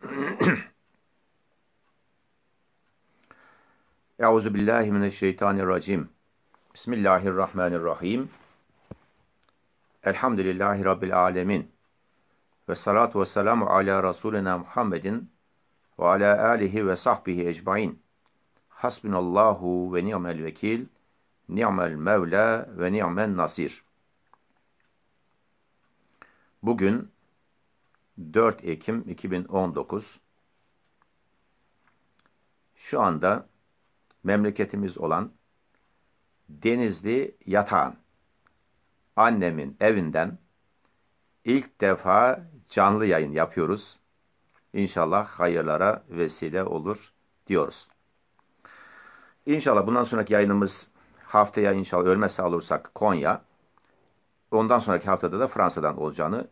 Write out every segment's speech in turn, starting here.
Euzu billahi mineşşeytanirracim. Bismillahirrahmanirrahim. Elhamdülillahi rabbil alemin. Ve salatu ve selamu ala rasulina Muhammedin ve ala alihi ve sahbihi ecmaîn. Hasbunallahu ve ni'mel vekil, ni'mel mevla ve ni'men nasir. Bugün 4 Ekim 2019 şu anda memleketimiz olan Denizli Yatağan annemin evinden ilk defa canlı yayın yapıyoruz. İnşallah hayırlara vesile olur diyoruz. İnşallah bundan sonraki yayınımız haftaya inşallah ölmezse alırsak Konya. Ondan sonraki haftada da Fransa'dan olacağını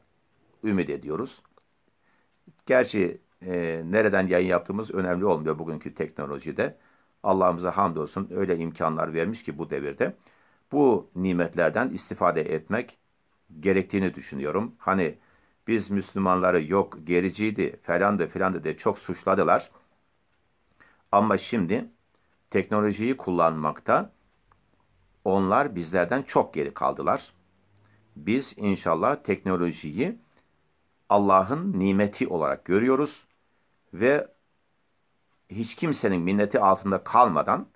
ümit ediyoruz. Gerçi e, nereden yayın yaptığımız önemli olmuyor bugünkü teknolojide. Allah'ımıza hamdolsun öyle imkanlar vermiş ki bu devirde. Bu nimetlerden istifade etmek gerektiğini düşünüyorum. Hani biz Müslümanları yok gericiydi falandı filandı diye çok suçladılar. Ama şimdi teknolojiyi kullanmakta onlar bizlerden çok geri kaldılar. Biz inşallah teknolojiyi Allah'ın nimeti olarak görüyoruz ve hiç kimsenin minneti altında kalmadan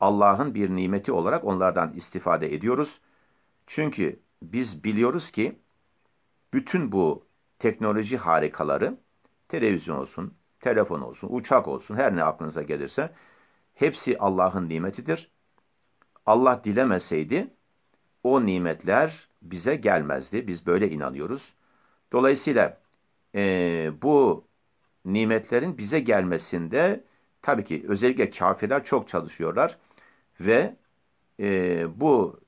Allah'ın bir nimeti olarak onlardan istifade ediyoruz. Çünkü biz biliyoruz ki bütün bu teknoloji harikaları televizyon olsun, telefon olsun, uçak olsun her ne aklınıza gelirse hepsi Allah'ın nimetidir. Allah dilemeseydi o nimetler bize gelmezdi. Biz böyle inanıyoruz. Dolayısıyla e, bu nimetlerin bize gelmesinde tabii ki özellikle kafirler çok çalışıyorlar ve e, bu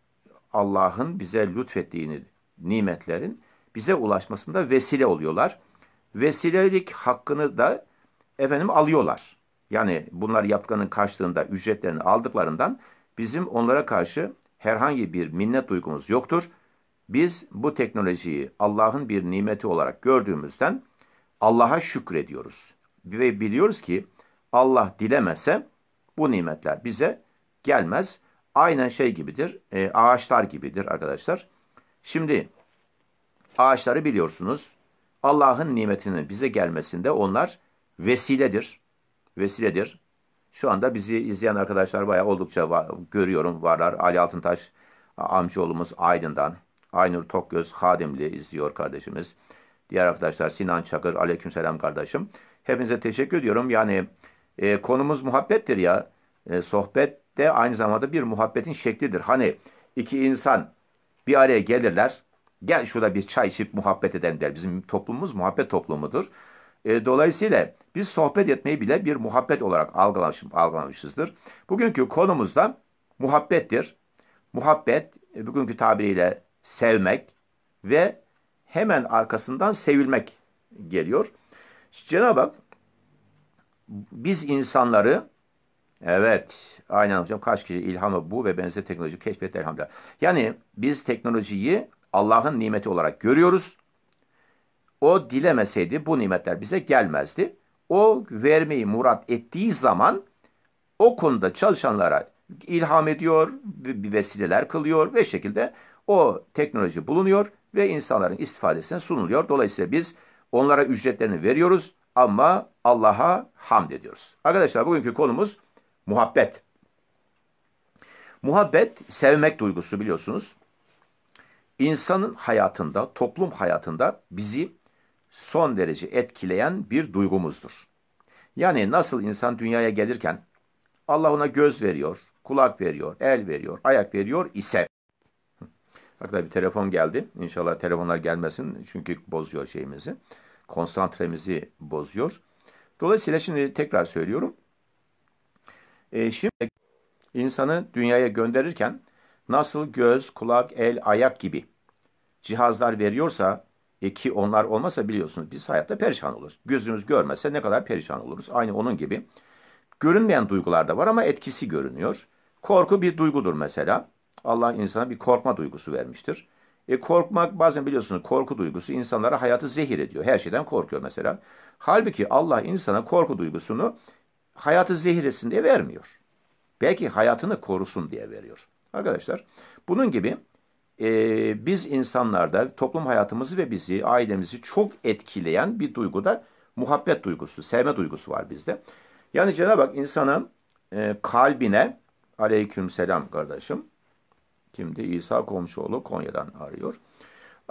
Allah'ın bize lütfettiğini nimetlerin bize ulaşmasında vesile oluyorlar. Vesilelik hakkını da efendim alıyorlar. Yani bunlar yaptıklarının karşılığında ücretlerini aldıklarından bizim onlara karşı herhangi bir minnet duygumuz yoktur. Biz bu teknolojiyi Allah'ın bir nimeti olarak gördüğümüzden Allah'a şükrediyoruz. Ve biliyoruz ki Allah dilemese bu nimetler bize gelmez. Aynen şey gibidir, e, ağaçlar gibidir arkadaşlar. Şimdi ağaçları biliyorsunuz. Allah'ın nimetinin bize gelmesinde onlar vesiledir. Vesiledir. Şu anda bizi izleyen arkadaşlar bayağı oldukça var, görüyorum varlar. Ali Altıntaş amcaoğlumuz Aydın'dan, Aynur Tokgöz Hadimli izliyor kardeşimiz. Diğer arkadaşlar Sinan Çakır, aleykümselam kardeşim. Hepinize teşekkür ediyorum. Yani e, konumuz muhabbettir ya. E, sohbet de aynı zamanda bir muhabbetin şeklidir. Hani iki insan bir araya gelirler. Gel şurada bir çay içip muhabbet edelim der. Bizim toplumumuz muhabbet toplumudur. E, dolayısıyla biz sohbet etmeyi bile bir muhabbet olarak algılamış, algılamışızdır. Bugünkü konumuz da muhabbettir. Muhabbet, e, bugünkü tabiriyle sevmek ve hemen arkasından sevilmek geliyor. Cenab-ı Hak biz insanları evet aynen hocam kaç kişi ilhamı bu ve benzer teknoloji keşfet elhamdülillah. Yani biz teknolojiyi Allah'ın nimeti olarak görüyoruz. O dilemeseydi bu nimetler bize gelmezdi. O vermeyi murat ettiği zaman o konuda çalışanlara ilham ediyor, bir vesileler kılıyor ve şekilde o teknoloji bulunuyor ve insanların istifadesine sunuluyor. Dolayısıyla biz onlara ücretlerini veriyoruz ama Allah'a hamd ediyoruz. Arkadaşlar bugünkü konumuz muhabbet. Muhabbet sevmek duygusu biliyorsunuz. İnsanın hayatında, toplum hayatında bizi son derece etkileyen bir duygumuzdur. Yani nasıl insan dünyaya gelirken Allah ona göz veriyor, kulak veriyor, el veriyor, ayak veriyor ise Hatta bir telefon geldi. İnşallah telefonlar gelmesin çünkü bozuyor şeyimizi. Konsantremizi bozuyor. Dolayısıyla şimdi tekrar söylüyorum. E, şimdi insanı dünyaya gönderirken nasıl göz, kulak, el, ayak gibi cihazlar veriyorsa e ki onlar olmasa biliyorsunuz biz hayatta perişan oluruz. Gözümüz görmese ne kadar perişan oluruz. Aynı onun gibi. Görünmeyen duygular da var ama etkisi görünüyor. Korku bir duygudur mesela. Allah insana bir korkma duygusu vermiştir. E korkmak bazen biliyorsunuz korku duygusu insanlara hayatı zehir ediyor. Her şeyden korkuyor mesela. Halbuki Allah insana korku duygusunu hayatı zehir etsin diye vermiyor. Belki hayatını korusun diye veriyor. Arkadaşlar bunun gibi e, biz insanlarda toplum hayatımızı ve bizi, ailemizi çok etkileyen bir duyguda muhabbet duygusu, sevme duygusu var bizde. Yani Cenab-ı Hak insanın e, kalbine, aleyküm selam kardeşim, Kimdi? İsa Komşuoğlu Konya'dan arıyor.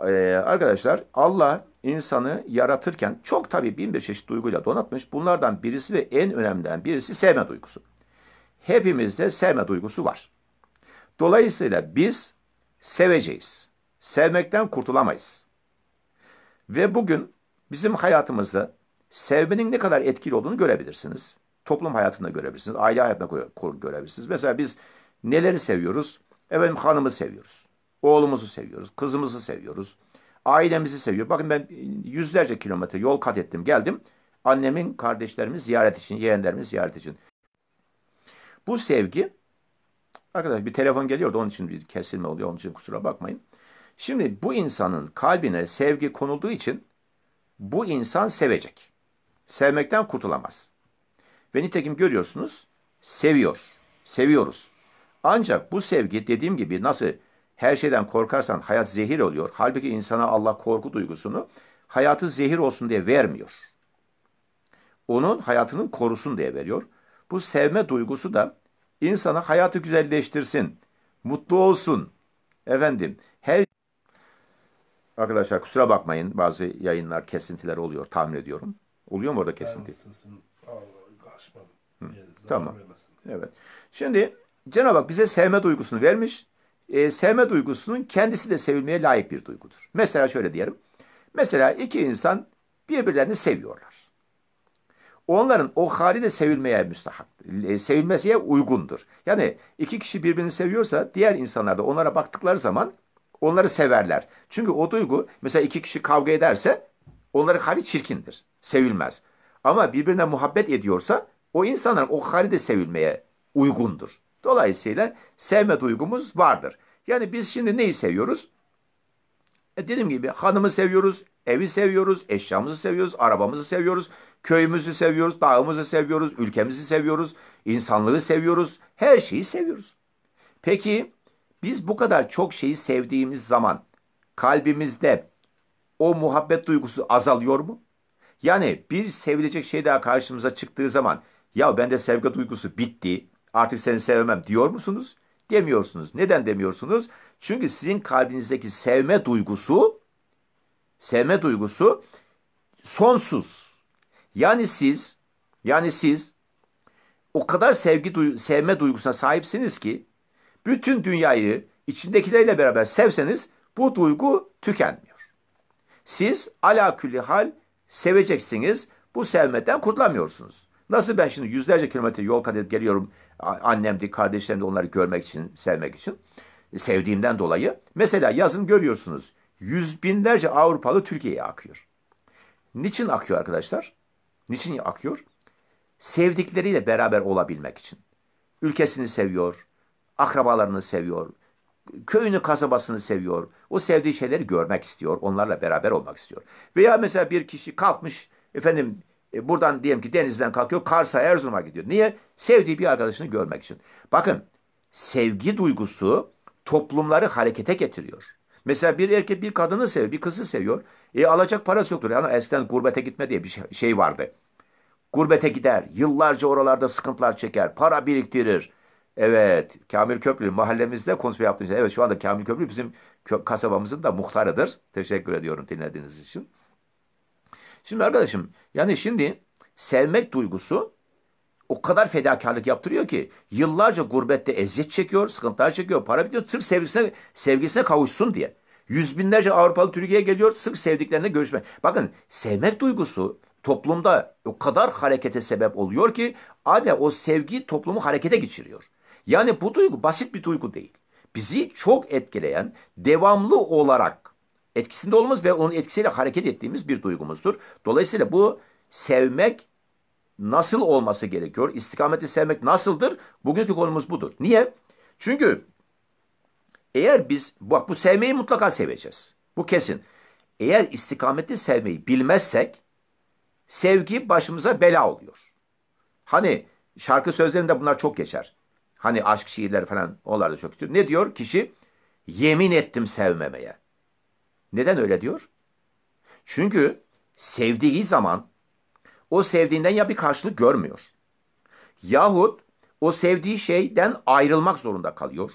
Ee, arkadaşlar Allah insanı yaratırken çok tabii bin bir çeşit duyguyla donatmış. Bunlardan birisi ve en önemliden birisi sevme duygusu. Hepimizde sevme duygusu var. Dolayısıyla biz seveceğiz. Sevmekten kurtulamayız. Ve bugün bizim hayatımızda sevmenin ne kadar etkili olduğunu görebilirsiniz. Toplum hayatında görebilirsiniz, aile hayatında görebilirsiniz. Mesela biz neleri seviyoruz? Efendim hanımı seviyoruz. Oğlumuzu seviyoruz. Kızımızı seviyoruz. Ailemizi seviyor. Bakın ben yüzlerce kilometre yol kat ettim. Geldim. Annemin kardeşlerimi ziyaret için, yeğenlerimi ziyaret için. Bu sevgi Arkadaş bir telefon geliyor onun için bir kesilme oluyor. Onun için kusura bakmayın. Şimdi bu insanın kalbine sevgi konulduğu için bu insan sevecek. Sevmekten kurtulamaz. Ve nitekim görüyorsunuz seviyor. Seviyoruz. Ancak bu sevgi dediğim gibi nasıl her şeyden korkarsan hayat zehir oluyor. Halbuki insana Allah korku duygusunu hayatı zehir olsun diye vermiyor. Onun hayatının korusun diye veriyor. Bu sevme duygusu da insana hayatı güzelleştirsin, mutlu olsun. Efendim her Arkadaşlar kusura bakmayın bazı yayınlar kesintiler oluyor tahmin ediyorum. Oluyor mu orada kesinti? Allah, Hı. Tamam. Evet. Şimdi Cenab-ı Hak bize sevme duygusunu vermiş. E, sevme duygusunun kendisi de sevilmeye layık bir duygudur. Mesela şöyle diyelim. Mesela iki insan birbirlerini seviyorlar. Onların o hali de sevilmeye müstahak, e, sevilmesiye uygundur. Yani iki kişi birbirini seviyorsa diğer insanlar da onlara baktıkları zaman onları severler. Çünkü o duygu mesela iki kişi kavga ederse onların hali çirkindir, sevilmez. Ama birbirine muhabbet ediyorsa o insanların o hali de sevilmeye uygundur. Dolayısıyla sevme duygumuz vardır. Yani biz şimdi neyi seviyoruz? E dediğim gibi hanımı seviyoruz, evi seviyoruz, eşyamızı seviyoruz, arabamızı seviyoruz, köyümüzü seviyoruz, dağımızı seviyoruz, ülkemizi seviyoruz, insanlığı seviyoruz, her şeyi seviyoruz. Peki biz bu kadar çok şeyi sevdiğimiz zaman kalbimizde o muhabbet duygusu azalıyor mu? Yani bir sevilecek şey daha karşımıza çıktığı zaman ya bende sevgi duygusu bitti, Artık seni sevmem diyor musunuz? Demiyorsunuz. Neden demiyorsunuz? Çünkü sizin kalbinizdeki sevme duygusu sevme duygusu sonsuz. Yani siz yani siz o kadar sevgi duy sevme duygusuna sahipsiniz ki bütün dünyayı içindekileriyle beraber sevseniz bu duygu tükenmiyor. Siz ala hal seveceksiniz. Bu sevmeden kurtulamıyorsunuz. Nasıl ben şimdi yüzlerce kilometre yol kat edip geliyorum annemdi, kardeşlerimdi onları görmek için, sevmek için. E, sevdiğimden dolayı. Mesela yazın görüyorsunuz yüz binlerce Avrupalı Türkiye'ye akıyor. Niçin akıyor arkadaşlar? Niçin akıyor? Sevdikleriyle beraber olabilmek için. Ülkesini seviyor, akrabalarını seviyor, köyünü, kasabasını seviyor. O sevdiği şeyleri görmek istiyor, onlarla beraber olmak istiyor. Veya mesela bir kişi kalkmış, efendim e, buradan diyelim ki denizden kalkıyor Kars'a Erzurum'a gidiyor. Niye? Sevdiği bir arkadaşını görmek için. Bakın sevgi duygusu toplumları harekete getiriyor. Mesela bir erkek bir kadını seviyor, bir kızı seviyor. E alacak parası yoktur. Yani eskiden gurbete gitme diye bir şey, şey vardı. Gurbete gider, yıllarca oralarda sıkıntılar çeker, para biriktirir. Evet, Kamil Köprülü mahallemizde konuşma yaptığımız. Şey. Evet, şu anda Kamil Köprülü bizim kasabamızın da muhtarıdır. Teşekkür ediyorum dinlediğiniz için. Şimdi arkadaşım yani şimdi sevmek duygusu o kadar fedakarlık yaptırıyor ki yıllarca gurbette eziyet çekiyor, sıkıntılar çekiyor, para bitiyor sırf sevgisine, sevgisine kavuşsun diye. Yüz binlerce Avrupalı Türkiye'ye geliyor sırf sevdiklerine görüşme. Bakın sevmek duygusu toplumda o kadar harekete sebep oluyor ki adeta o sevgi toplumu harekete geçiriyor. Yani bu duygu basit bir duygu değil. Bizi çok etkileyen, devamlı olarak etkisinde olmamız ve onun etkisiyle hareket ettiğimiz bir duygumuzdur. Dolayısıyla bu sevmek nasıl olması gerekiyor? İstikameti sevmek nasıldır? Bugünkü konumuz budur. Niye? Çünkü eğer biz, bak bu sevmeyi mutlaka seveceğiz. Bu kesin. Eğer istikameti sevmeyi bilmezsek sevgi başımıza bela oluyor. Hani şarkı sözlerinde bunlar çok geçer. Hani aşk şiirleri falan onlar da çok geçiyor. Ne diyor kişi? Yemin ettim sevmemeye. Neden öyle diyor? Çünkü sevdiği zaman o sevdiğinden ya bir karşılık görmüyor. Yahut o sevdiği şeyden ayrılmak zorunda kalıyor.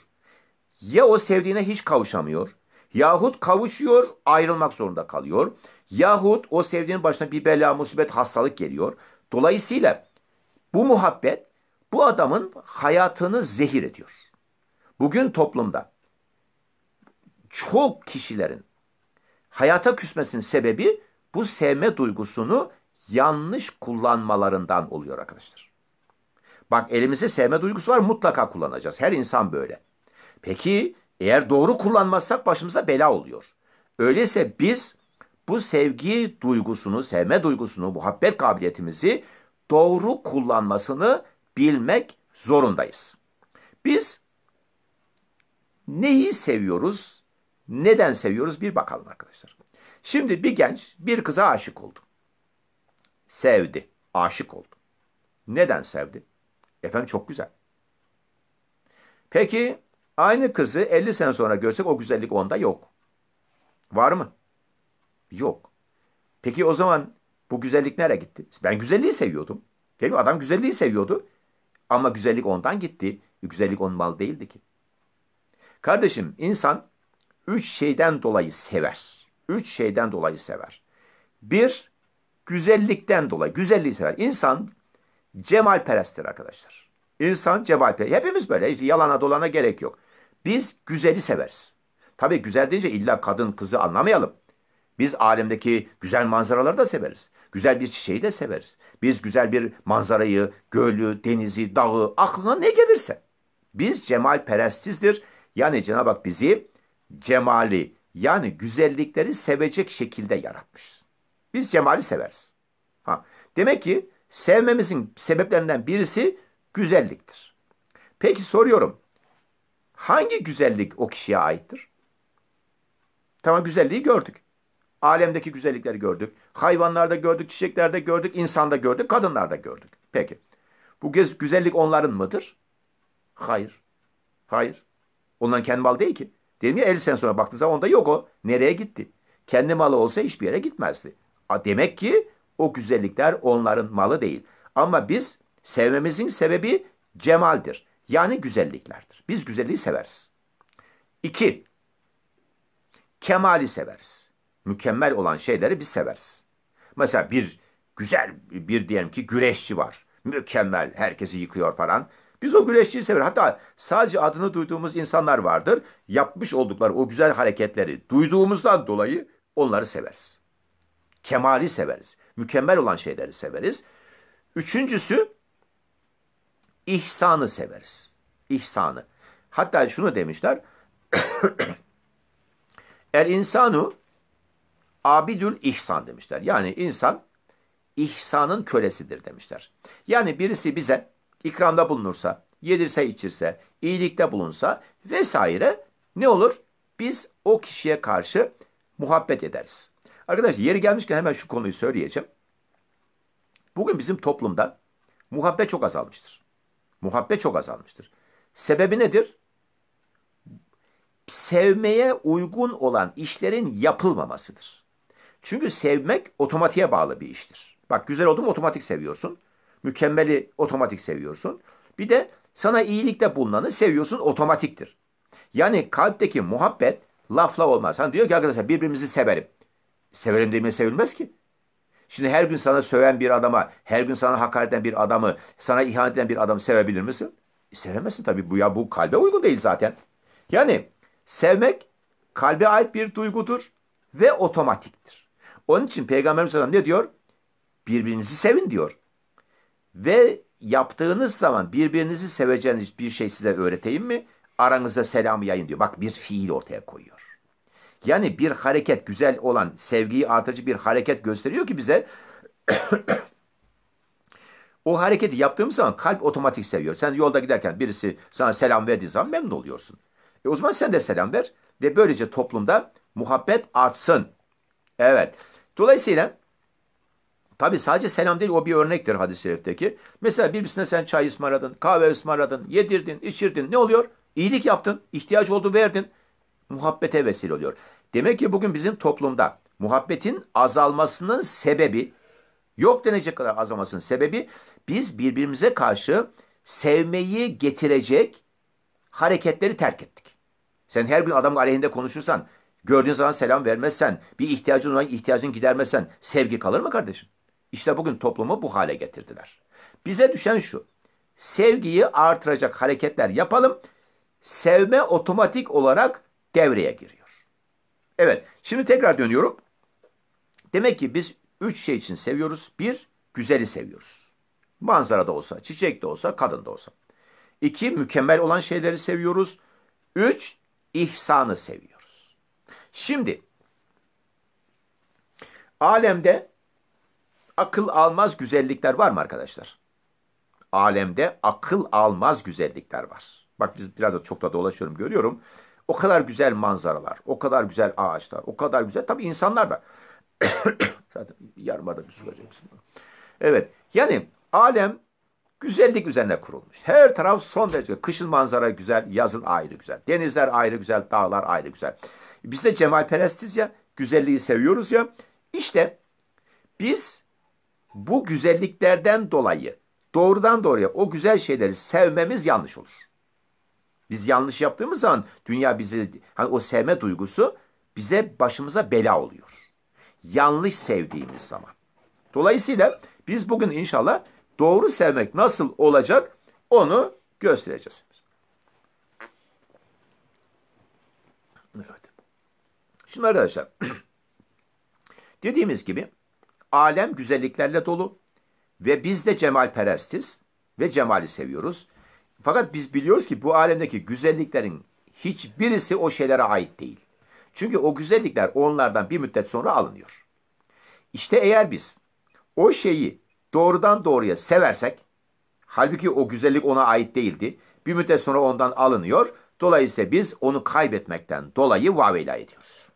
Ya o sevdiğine hiç kavuşamıyor. Yahut kavuşuyor, ayrılmak zorunda kalıyor. Yahut o sevdiğinin başına bir bela, musibet, hastalık geliyor. Dolayısıyla bu muhabbet bu adamın hayatını zehir ediyor. Bugün toplumda çok kişilerin hayata küsmesinin sebebi bu sevme duygusunu yanlış kullanmalarından oluyor arkadaşlar. Bak elimizde sevme duygusu var mutlaka kullanacağız. Her insan böyle. Peki eğer doğru kullanmazsak başımıza bela oluyor. Öyleyse biz bu sevgi duygusunu, sevme duygusunu, muhabbet kabiliyetimizi doğru kullanmasını bilmek zorundayız. Biz neyi seviyoruz? Neden seviyoruz bir bakalım arkadaşlar. Şimdi bir genç bir kıza aşık oldu. Sevdi, aşık oldu. Neden sevdi? Efendim çok güzel. Peki aynı kızı 50 sene sonra görsek o güzellik onda yok. Var mı? Yok. Peki o zaman bu güzellik nereye gitti? Ben güzelliği seviyordum. Değil mi? Adam güzelliği seviyordu. Ama güzellik ondan gitti. Güzellik onun mal değildi ki. Kardeşim insan üç şeyden dolayı sever. Üç şeyden dolayı sever. Bir, güzellikten dolayı. Güzelliği sever. İnsan cemal perestir arkadaşlar. İnsan cemal cemalperest. Hepimiz böyle. yalana dolana gerek yok. Biz güzeli severiz. Tabii güzel deyince illa kadın kızı anlamayalım. Biz alemdeki güzel manzaraları da severiz. Güzel bir çiçeği de severiz. Biz güzel bir manzarayı, gölü, denizi, dağı, aklına ne gelirse. Biz cemal perestizdir. Yani Cenab-ı Hak bizi cemali yani güzellikleri sevecek şekilde yaratmış. Biz cemali severiz. Ha. Demek ki sevmemizin sebeplerinden birisi güzelliktir. Peki soruyorum. Hangi güzellik o kişiye aittir? Tamam güzelliği gördük. Alemdeki güzellikleri gördük. Hayvanlarda gördük, çiçeklerde gördük, insanda gördük, kadınlarda gördük. Peki. Bu güzellik onların mıdır? Hayır. Hayır. Onların kendi mal değil ki. Dedim ya 50 sene sonra baktığın zaman onda yok o. Nereye gitti? Kendi malı olsa hiçbir yere gitmezdi. demek ki o güzellikler onların malı değil. Ama biz sevmemizin sebebi cemaldir. Yani güzelliklerdir. Biz güzelliği severiz. İki, kemali severiz. Mükemmel olan şeyleri biz severiz. Mesela bir güzel bir diyelim ki güreşçi var. Mükemmel herkesi yıkıyor falan. Biz o güreşçiyi sever. Hatta sadece adını duyduğumuz insanlar vardır. Yapmış oldukları o güzel hareketleri duyduğumuzdan dolayı onları severiz. Kemali severiz. Mükemmel olan şeyleri severiz. Üçüncüsü ihsanı severiz. İhsanı. Hatta şunu demişler. El insanu abidül ihsan demişler. Yani insan ihsanın kölesidir demişler. Yani birisi bize ikramda bulunursa, yedirse içirse, iyilikte bulunsa vesaire ne olur? Biz o kişiye karşı muhabbet ederiz. Arkadaşlar yeri gelmişken hemen şu konuyu söyleyeceğim. Bugün bizim toplumda muhabbet çok azalmıştır. Muhabbet çok azalmıştır. Sebebi nedir? Sevmeye uygun olan işlerin yapılmamasıdır. Çünkü sevmek otomatiğe bağlı bir iştir. Bak güzel oldu mu otomatik seviyorsun. Mükemmeli otomatik seviyorsun. Bir de sana iyilikte bulunanı seviyorsun otomatiktir. Yani kalpteki muhabbet lafla olmaz. Hani diyor ki arkadaşlar birbirimizi severim. Severim demeye sevilmez ki. Şimdi her gün sana söven bir adama, her gün sana hakaret eden bir adamı, sana ihanet eden bir adamı sevebilir misin? E, sevemezsin tabii. Bu ya bu kalbe uygun değil zaten. Yani sevmek kalbe ait bir duygudur ve otomatiktir. Onun için Peygamberimiz ne diyor? Birbirinizi sevin diyor. Ve yaptığınız zaman birbirinizi seveceğiniz bir şey size öğreteyim mi? Aranızda selam yayın diyor. Bak bir fiil ortaya koyuyor. Yani bir hareket güzel olan, sevgiyi artırıcı bir hareket gösteriyor ki bize o hareketi yaptığımız zaman kalp otomatik seviyor. Sen yolda giderken birisi sana selam verdiği zaman memnun oluyorsun. E o zaman sen de selam ver ve böylece toplumda muhabbet artsın. Evet. Dolayısıyla Tabi sadece selam değil o bir örnektir hadis-i şerifteki. Mesela birisine sen çay ısmarladın, kahve ısmarladın, yedirdin, içirdin. Ne oluyor? İyilik yaptın, ihtiyaç oldu verdin. Muhabbete vesile oluyor. Demek ki bugün bizim toplumda muhabbetin azalmasının sebebi, yok denecek kadar azalmasının sebebi biz birbirimize karşı sevmeyi getirecek hareketleri terk ettik. Sen her gün adamın aleyhinde konuşursan, gördüğün zaman selam vermezsen, bir ihtiyacın olan ihtiyacın gidermezsen sevgi kalır mı kardeşim? İşte bugün toplumu bu hale getirdiler. Bize düşen şu. Sevgiyi artıracak hareketler yapalım. Sevme otomatik olarak devreye giriyor. Evet, şimdi tekrar dönüyorum. Demek ki biz üç şey için seviyoruz. Bir, güzeli seviyoruz. Manzara da olsa, çiçek de olsa, kadın da olsa. İki, mükemmel olan şeyleri seviyoruz. Üç, ihsanı seviyoruz. Şimdi, alemde akıl almaz güzellikler var mı arkadaşlar? Alemde akıl almaz güzellikler var. Bak biz biraz da çok da dolaşıyorum görüyorum. O kadar güzel manzaralar, o kadar güzel ağaçlar, o kadar güzel. Tabii insanlar da. Zaten yarmada bir sulacaksın. Evet. Yani alem güzellik üzerine kurulmuş. Her taraf son derece kışın manzara güzel, yazın ayrı güzel. Denizler ayrı güzel, dağlar ayrı güzel. Biz de cemal perestiz ya, güzelliği seviyoruz ya. İşte biz bu güzelliklerden dolayı doğrudan doğruya o güzel şeyleri sevmemiz yanlış olur. Biz yanlış yaptığımız zaman dünya bizi hani o sevme duygusu bize başımıza bela oluyor. Yanlış sevdiğimiz zaman. Dolayısıyla biz bugün inşallah doğru sevmek nasıl olacak onu göstereceğiz. Evet. Şimdi arkadaşlar dediğimiz gibi alem güzelliklerle dolu ve biz de cemal cemalperestiz ve cemali seviyoruz. Fakat biz biliyoruz ki bu alemdeki güzelliklerin hiçbirisi o şeylere ait değil. Çünkü o güzellikler onlardan bir müddet sonra alınıyor. İşte eğer biz o şeyi doğrudan doğruya seversek, halbuki o güzellik ona ait değildi, bir müddet sonra ondan alınıyor, dolayısıyla biz onu kaybetmekten dolayı vaveyla ediyoruz.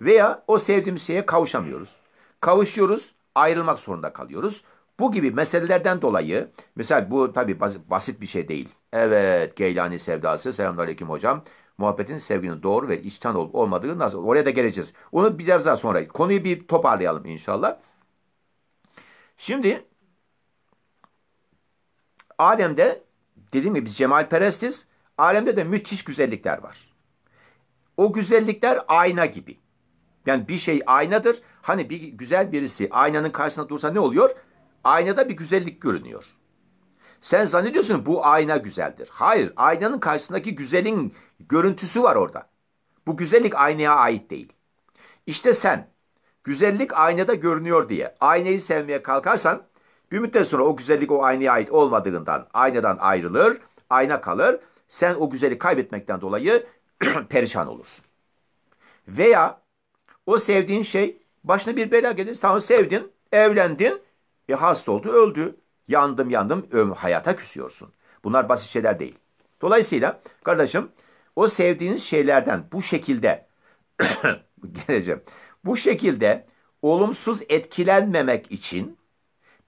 Veya o sevdiğimiz şeye kavuşamıyoruz kavuşuyoruz, ayrılmak zorunda kalıyoruz. Bu gibi meselelerden dolayı, mesela bu tabii basit, basit bir şey değil. Evet, Geylani sevdası, selamünaleyküm hocam. Muhabbetin sevginin doğru ve içten olup olmadığı nasıl? Oraya da geleceğiz. Onu bir daha sonra, konuyu bir toparlayalım inşallah. Şimdi, alemde, dediğim gibi biz cemalperestiz, alemde de müthiş güzellikler var. O güzellikler ayna gibi. Yani bir şey aynadır. Hani bir güzel birisi aynanın karşısında dursa ne oluyor? Aynada bir güzellik görünüyor. Sen zannediyorsun bu ayna güzeldir. Hayır, aynanın karşısındaki güzelin görüntüsü var orada. Bu güzellik aynaya ait değil. İşte sen güzellik aynada görünüyor diye aynayı sevmeye kalkarsan bir müddet sonra o güzellik o aynaya ait olmadığından aynadan ayrılır, ayna kalır. Sen o güzeli kaybetmekten dolayı perişan olursun. Veya o sevdiğin şey başına bir bela gelir. Sen sevdin, evlendin, e hasta oldu, öldü. Yandım yandım öm hayata küsüyorsun. Bunlar basit şeyler değil. Dolayısıyla kardeşim o sevdiğiniz şeylerden bu şekilde geleceğim. Bu şekilde olumsuz etkilenmemek için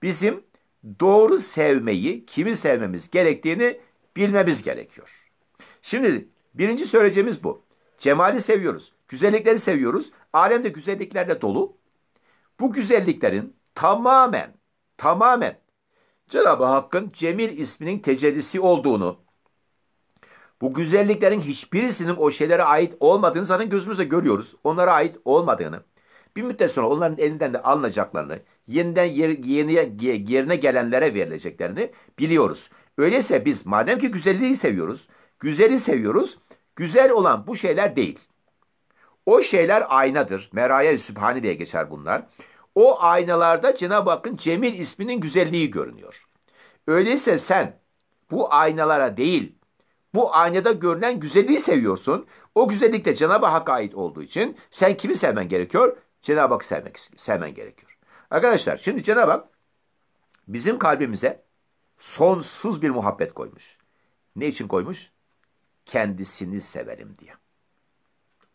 bizim doğru sevmeyi, kimi sevmemiz gerektiğini bilmemiz gerekiyor. Şimdi birinci söyleyeceğimiz bu. Cemali seviyoruz. Güzellikleri seviyoruz. Alem de güzelliklerle dolu. Bu güzelliklerin tamamen, tamamen Cenab-ı Hakk'ın Cemil isminin tecellisi olduğunu, bu güzelliklerin hiçbirisinin o şeylere ait olmadığını zaten gözümüzde görüyoruz. Onlara ait olmadığını. Bir müddet sonra onların elinden de alınacaklarını, yeniden yer, yeniye, yerine gelenlere verileceklerini biliyoruz. Öyleyse biz madem ki güzelliği seviyoruz, güzeli seviyoruz, Güzel olan bu şeyler değil. O şeyler aynadır. Meraya Sübhani diye geçer bunlar. O aynalarda Cenab-ı Hakk'ın Cemil isminin güzelliği görünüyor. Öyleyse sen bu aynalara değil, bu aynada görünen güzelliği seviyorsun. O güzellik de Cenab-ı Hakk'a ait olduğu için sen kimi sevmen gerekiyor? Cenab-ı Hakk'ı sevmek, sevmen gerekiyor. Arkadaşlar şimdi Cenab-ı Hak bizim kalbimize sonsuz bir muhabbet koymuş. Ne için koymuş? kendisini severim diye.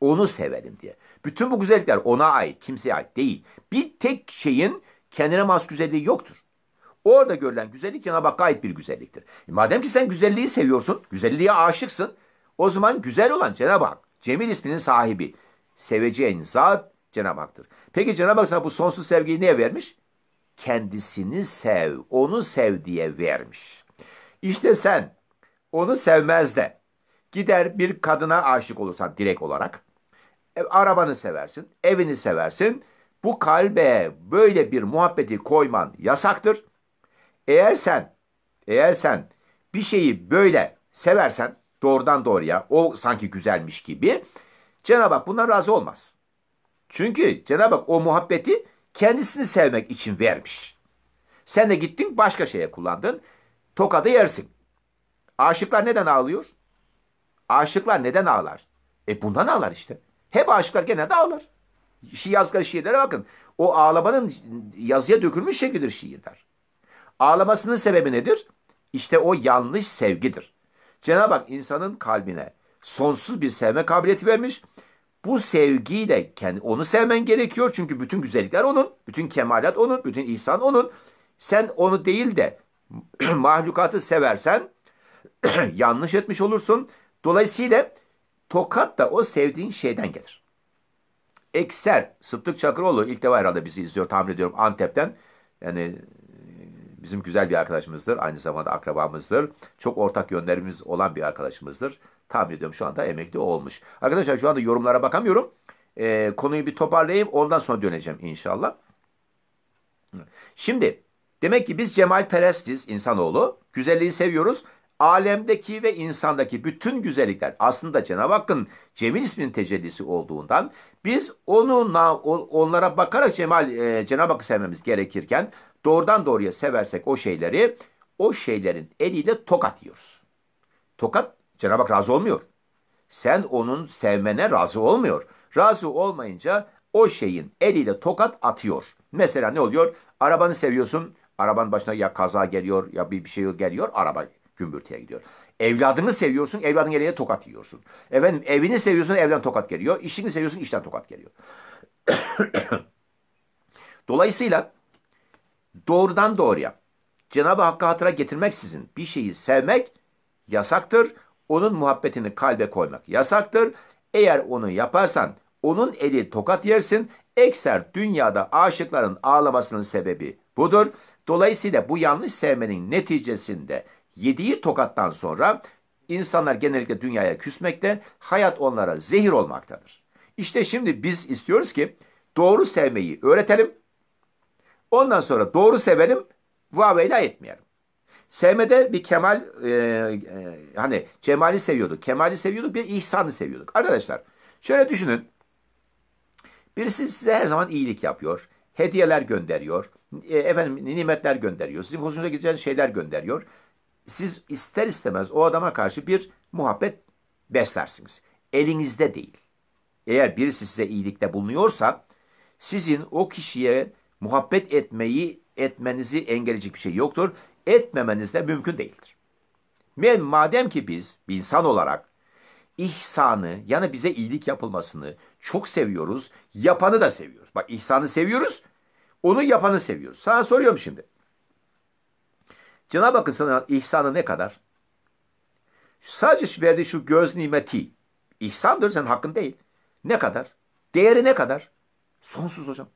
Onu severim diye. Bütün bu güzellikler ona ait, kimseye ait değil. Bir tek şeyin kendine mahsus güzelliği yoktur. Orada görülen güzellik Cenab-ı Hakk'a ait bir güzelliktir. E, madem ki sen güzelliği seviyorsun, güzelliğe aşıksın, o zaman güzel olan Cenab-ı Hak, Cemil isminin sahibi, seveceğin zat Cenab-ı Hak'tır. Peki Cenab-ı Hak sana bu sonsuz sevgiyi niye vermiş? Kendisini sev, onu sev diye vermiş. İşte sen onu sevmez de, Gider bir kadına aşık olursan direkt olarak. E, arabanı seversin, evini seversin. Bu kalbe böyle bir muhabbeti koyman yasaktır. Eğer sen, eğer sen bir şeyi böyle seversen doğrudan doğruya o sanki güzelmiş gibi Cenab-ı Hak bundan razı olmaz. Çünkü Cenab-ı Hak o muhabbeti kendisini sevmek için vermiş. Sen de gittin başka şeye kullandın. Tokadı yersin. Aşıklar neden ağlıyor? Aşıklar neden ağlar? E bundan ağlar işte. Hep aşıklar genelde ağlar. Şi yazdıkları şiirlere bakın. O ağlamanın yazıya dökülmüş şeklidir şiirler. Ağlamasının sebebi nedir? İşte o yanlış sevgidir. Cenab-ı Hak insanın kalbine sonsuz bir sevme kabiliyeti vermiş. Bu sevgiyle kendi onu sevmen gerekiyor. Çünkü bütün güzellikler onun, bütün kemalat onun, bütün ihsan onun. Sen onu değil de mahlukatı seversen yanlış etmiş olursun. Dolayısıyla tokat da o sevdiğin şeyden gelir. Ekser, Sıtlık Çakıroğlu ilk defa herhalde bizi izliyor tahmin ediyorum Antep'ten. Yani e, bizim güzel bir arkadaşımızdır. Aynı zamanda akrabamızdır. Çok ortak yönlerimiz olan bir arkadaşımızdır. Tahmin ediyorum şu anda emekli olmuş. Arkadaşlar şu anda yorumlara bakamıyorum. E, konuyu bir toparlayayım. Ondan sonra döneceğim inşallah. Şimdi demek ki biz Cemal Perestiz insanoğlu. Güzelliği seviyoruz alemdeki ve insandaki bütün güzellikler aslında Cenab-ı Hakk'ın Cemil isminin tecellisi olduğundan biz onunla onlara bakarak Cemal e, Cenab-ı Hakk'ı sevmemiz gerekirken doğrudan doğruya seversek o şeyleri o şeylerin eliyle tokat yiyoruz. Tokat Cenab-ı Hak razı olmuyor. Sen onun sevmene razı olmuyor. Razı olmayınca o şeyin eliyle tokat atıyor. Mesela ne oluyor? Arabanı seviyorsun. Arabanın başına ya kaza geliyor ya bir, bir şey geliyor. Araba gümbürtüye gidiyor. Evladını seviyorsun, evladın gereğine tokat yiyorsun. Efendim evini seviyorsun, evden tokat geliyor. İşini seviyorsun, işten tokat geliyor. Dolayısıyla doğrudan doğruya Cenab-ı Hakk'a hatıra getirmeksizin bir şeyi sevmek yasaktır. Onun muhabbetini kalbe koymak yasaktır. Eğer onu yaparsan onun eli tokat yersin. Ekser dünyada aşıkların ağlamasının sebebi budur. Dolayısıyla bu yanlış sevmenin neticesinde Yediği tokattan sonra insanlar genellikle dünyaya küsmekte, hayat onlara zehir olmaktadır. İşte şimdi biz istiyoruz ki doğru sevmeyi öğretelim. Ondan sonra doğru sevelim, vaveyla etmeyelim. Sevmede bir kemal, e, e, hani cemali seviyorduk, kemali seviyorduk, bir ihsanı seviyorduk. Arkadaşlar şöyle düşünün. Birisi size her zaman iyilik yapıyor, hediyeler gönderiyor, e, efendim nimetler gönderiyor, sizin hoşunuza gideceğiniz şeyler gönderiyor siz ister istemez o adama karşı bir muhabbet beslersiniz. Elinizde değil. Eğer birisi size iyilikte bulunuyorsa sizin o kişiye muhabbet etmeyi etmenizi engelleyecek bir şey yoktur. Etmemeniz de mümkün değildir. Men madem ki biz bir insan olarak ihsanı yani bize iyilik yapılmasını çok seviyoruz, yapanı da seviyoruz. Bak ihsanı seviyoruz, onu yapanı seviyoruz. Sana soruyorum şimdi. Cenab-ı Hakk'ın sana ihsanı ne kadar? Sadece verdiği şu göz nimeti ihsandır senin hakkın değil. Ne kadar? Değeri ne kadar? Sonsuz hocam.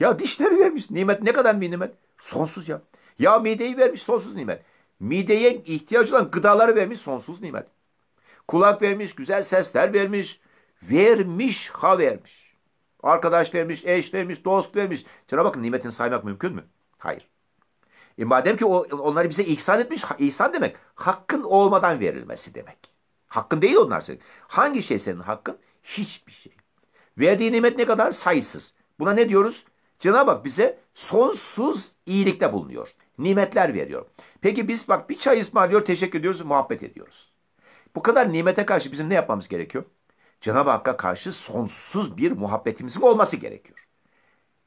Ya dişleri vermiş nimet ne kadar bir nimet? Sonsuz ya. Ya mideyi vermiş sonsuz nimet. Mideye ihtiyacı olan gıdaları vermiş sonsuz nimet. Kulak vermiş, güzel sesler vermiş. Vermiş, ha vermiş. Arkadaş vermiş, eş vermiş, dost vermiş. Cenab-ı Hakk'ın nimetini saymak mümkün mü? Hayır. E madem ki o, onları bize ihsan etmiş, ihsan demek hakkın olmadan verilmesi demek. Hakkın değil onlar senin. Hangi şey senin hakkın? Hiçbir şey. Verdiği nimet ne kadar? Sayısız. Buna ne diyoruz? Cenab-ı Hak bize sonsuz iyilikte bulunuyor. Nimetler veriyor. Peki biz bak bir çay ısmarlıyor, teşekkür ediyoruz, muhabbet ediyoruz. Bu kadar nimete karşı bizim ne yapmamız gerekiyor? Cenab-ı Hakk'a karşı sonsuz bir muhabbetimizin olması gerekiyor.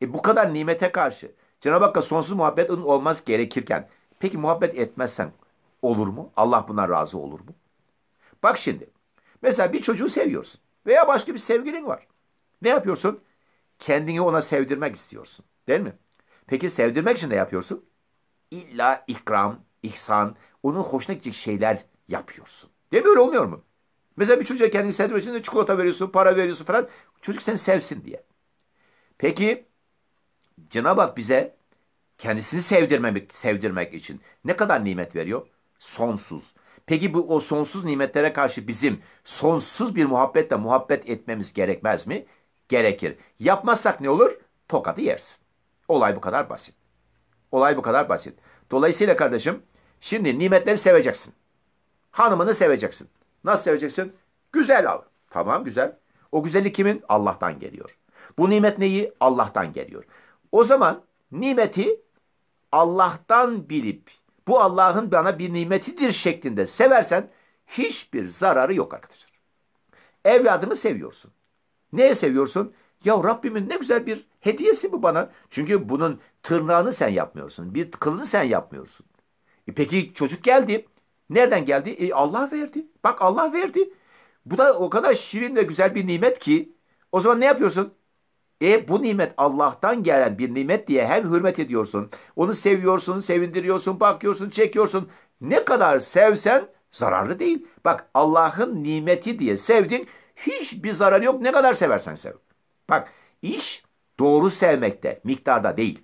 E bu kadar nimete karşı Cenab-ı Hakk'a sonsuz muhabbet olmaz gerekirken peki muhabbet etmezsen olur mu? Allah buna razı olur mu? Bak şimdi mesela bir çocuğu seviyorsun veya başka bir sevgilin var. Ne yapıyorsun? Kendini ona sevdirmek istiyorsun değil mi? Peki sevdirmek için ne yapıyorsun? İlla ikram, ihsan, onun hoşuna gidecek şeyler yapıyorsun. Değil mi öyle olmuyor mu? Mesela bir çocuğa kendini sevdirmek için de çikolata veriyorsun, para veriyorsun falan. Çocuk seni sevsin diye. Peki Cenab-ı Hak bize kendisini sevdirmemek, sevdirmek için ne kadar nimet veriyor? Sonsuz. Peki bu o sonsuz nimetlere karşı bizim sonsuz bir muhabbetle muhabbet etmemiz gerekmez mi? Gerekir. Yapmazsak ne olur? Tokadı yersin. Olay bu kadar basit. Olay bu kadar basit. Dolayısıyla kardeşim şimdi nimetleri seveceksin. Hanımını seveceksin. Nasıl seveceksin? Güzel av. Tamam güzel. O güzellik kimin? Allah'tan geliyor. Bu nimet neyi? Allah'tan geliyor. O zaman nimeti Allah'tan bilip bu Allah'ın bana bir nimetidir şeklinde seversen hiçbir zararı yok arkadaşlar. Evladını seviyorsun. Neye seviyorsun? Ya Rabbimin ne güzel bir hediyesi bu bana. Çünkü bunun tırnağını sen yapmıyorsun. Bir kılını sen yapmıyorsun. E peki çocuk geldi. Nereden geldi? E Allah verdi. Bak Allah verdi. Bu da o kadar şirin ve güzel bir nimet ki. O zaman ne yapıyorsun? E bu nimet Allah'tan gelen bir nimet diye hem hürmet ediyorsun, onu seviyorsun, sevindiriyorsun, bakıyorsun, çekiyorsun. Ne kadar sevsen zararlı değil. Bak Allah'ın nimeti diye sevdin, hiçbir zararı yok ne kadar seversen sev. Bak iş doğru sevmekte, miktarda değil.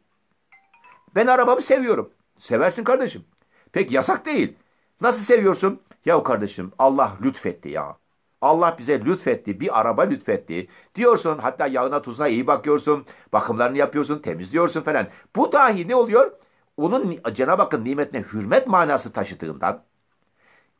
Ben arabamı seviyorum. Seversin kardeşim. Pek yasak değil. Nasıl seviyorsun? Ya kardeşim Allah lütfetti ya. Allah bize lütfetti, bir araba lütfetti. Diyorsun hatta yağına tuzuna iyi bakıyorsun, bakımlarını yapıyorsun, temizliyorsun falan. Bu dahi ne oluyor? Onun Cenab-ı Hakk'ın nimetine hürmet manası taşıdığından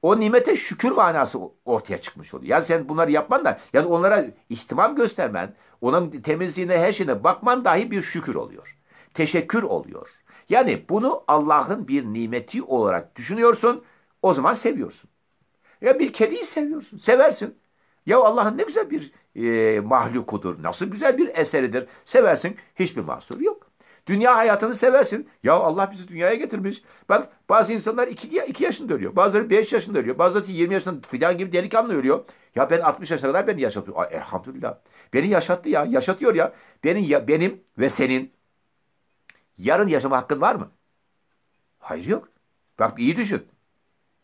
o nimete şükür manası ortaya çıkmış oluyor. Yani sen bunları yapman da yani onlara ihtimam göstermen, onun temizliğine her şeyine bakman dahi bir şükür oluyor. Teşekkür oluyor. Yani bunu Allah'ın bir nimeti olarak düşünüyorsun, o zaman seviyorsun. Ya bir kediyi seviyorsun, seversin. Ya Allah'ın ne güzel bir e, mahlukudur, nasıl güzel bir eseridir. Seversin, hiçbir mahsur yok. Dünya hayatını seversin. Ya Allah bizi dünyaya getirmiş. Bak bazı insanlar 2, 2 yaşında ölüyor. Bazıları 5 yaşında ölüyor. Bazıları 20 yaşında filan gibi delikanlı ölüyor. Ya ben 60 yaşına kadar beni yaşatıyor. Ay, elhamdülillah. Beni yaşattı ya. Yaşatıyor ya. Benim, ya, benim ve senin yarın yaşama hakkın var mı? Hayır yok. Bak iyi düşün.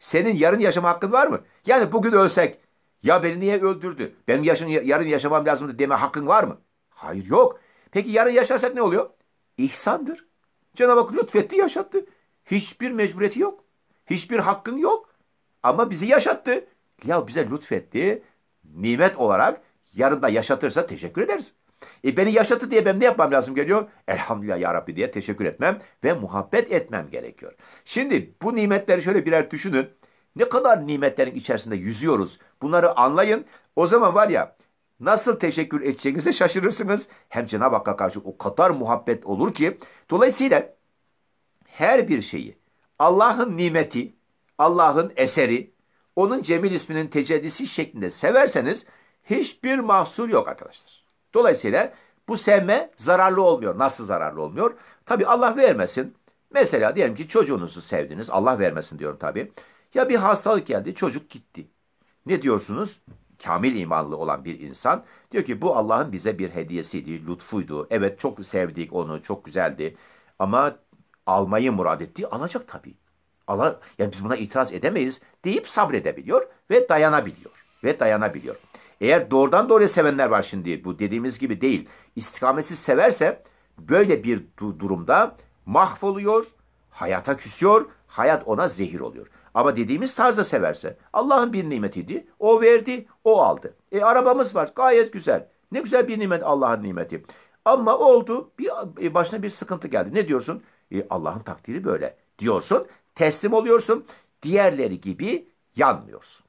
Senin yarın yaşama hakkın var mı? Yani bugün ölsek ya beni niye öldürdü? Benim yaşın, yarın yaşamam lazımdı deme hakkın var mı? Hayır yok. Peki yarın yaşarsak ne oluyor? İhsandır. Cenab-ı Hak lütfetti yaşattı. Hiçbir mecburiyeti yok. Hiçbir hakkın yok. Ama bizi yaşattı. Ya bize lütfetti. Nimet olarak yarın da yaşatırsa teşekkür ederiz. E beni yaşatı diye ben ne yapmam lazım geliyor? Elhamdülillah ya Rabbi diye teşekkür etmem ve muhabbet etmem gerekiyor. Şimdi bu nimetleri şöyle birer düşünün. Ne kadar nimetlerin içerisinde yüzüyoruz. Bunları anlayın. O zaman var ya nasıl teşekkür edeceğinize şaşırırsınız. Hem Cenab-ı Hakk'a karşı o kadar muhabbet olur ki. Dolayısıyla her bir şeyi Allah'ın nimeti, Allah'ın eseri, onun Cemil isminin tecellisi şeklinde severseniz hiçbir mahsur yok arkadaşlar. Dolayısıyla bu sevme zararlı olmuyor. Nasıl zararlı olmuyor? Tabi Allah vermesin. Mesela diyelim ki çocuğunuzu sevdiniz. Allah vermesin diyorum tabi. Ya bir hastalık geldi çocuk gitti. Ne diyorsunuz? Kamil imanlı olan bir insan diyor ki bu Allah'ın bize bir hediyesiydi, lütfuydu. Evet çok sevdik onu, çok güzeldi. Ama almayı murad etti. Alacak tabii. Allah, yani biz buna itiraz edemeyiz deyip sabredebiliyor ve dayanabiliyor. Ve dayanabiliyor. Eğer doğrudan doğruya sevenler var şimdi bu dediğimiz gibi değil. İstikametsiz severse böyle bir du durumda mahvoluyor, hayata küsüyor, hayat ona zehir oluyor. Ama dediğimiz tarzda severse Allah'ın bir nimetiydi. O verdi, o aldı. E arabamız var gayet güzel. Ne güzel bir nimet Allah'ın nimeti. Ama oldu bir e, başına bir sıkıntı geldi. Ne diyorsun? E, Allah'ın takdiri böyle diyorsun. Teslim oluyorsun. Diğerleri gibi yanmıyorsun.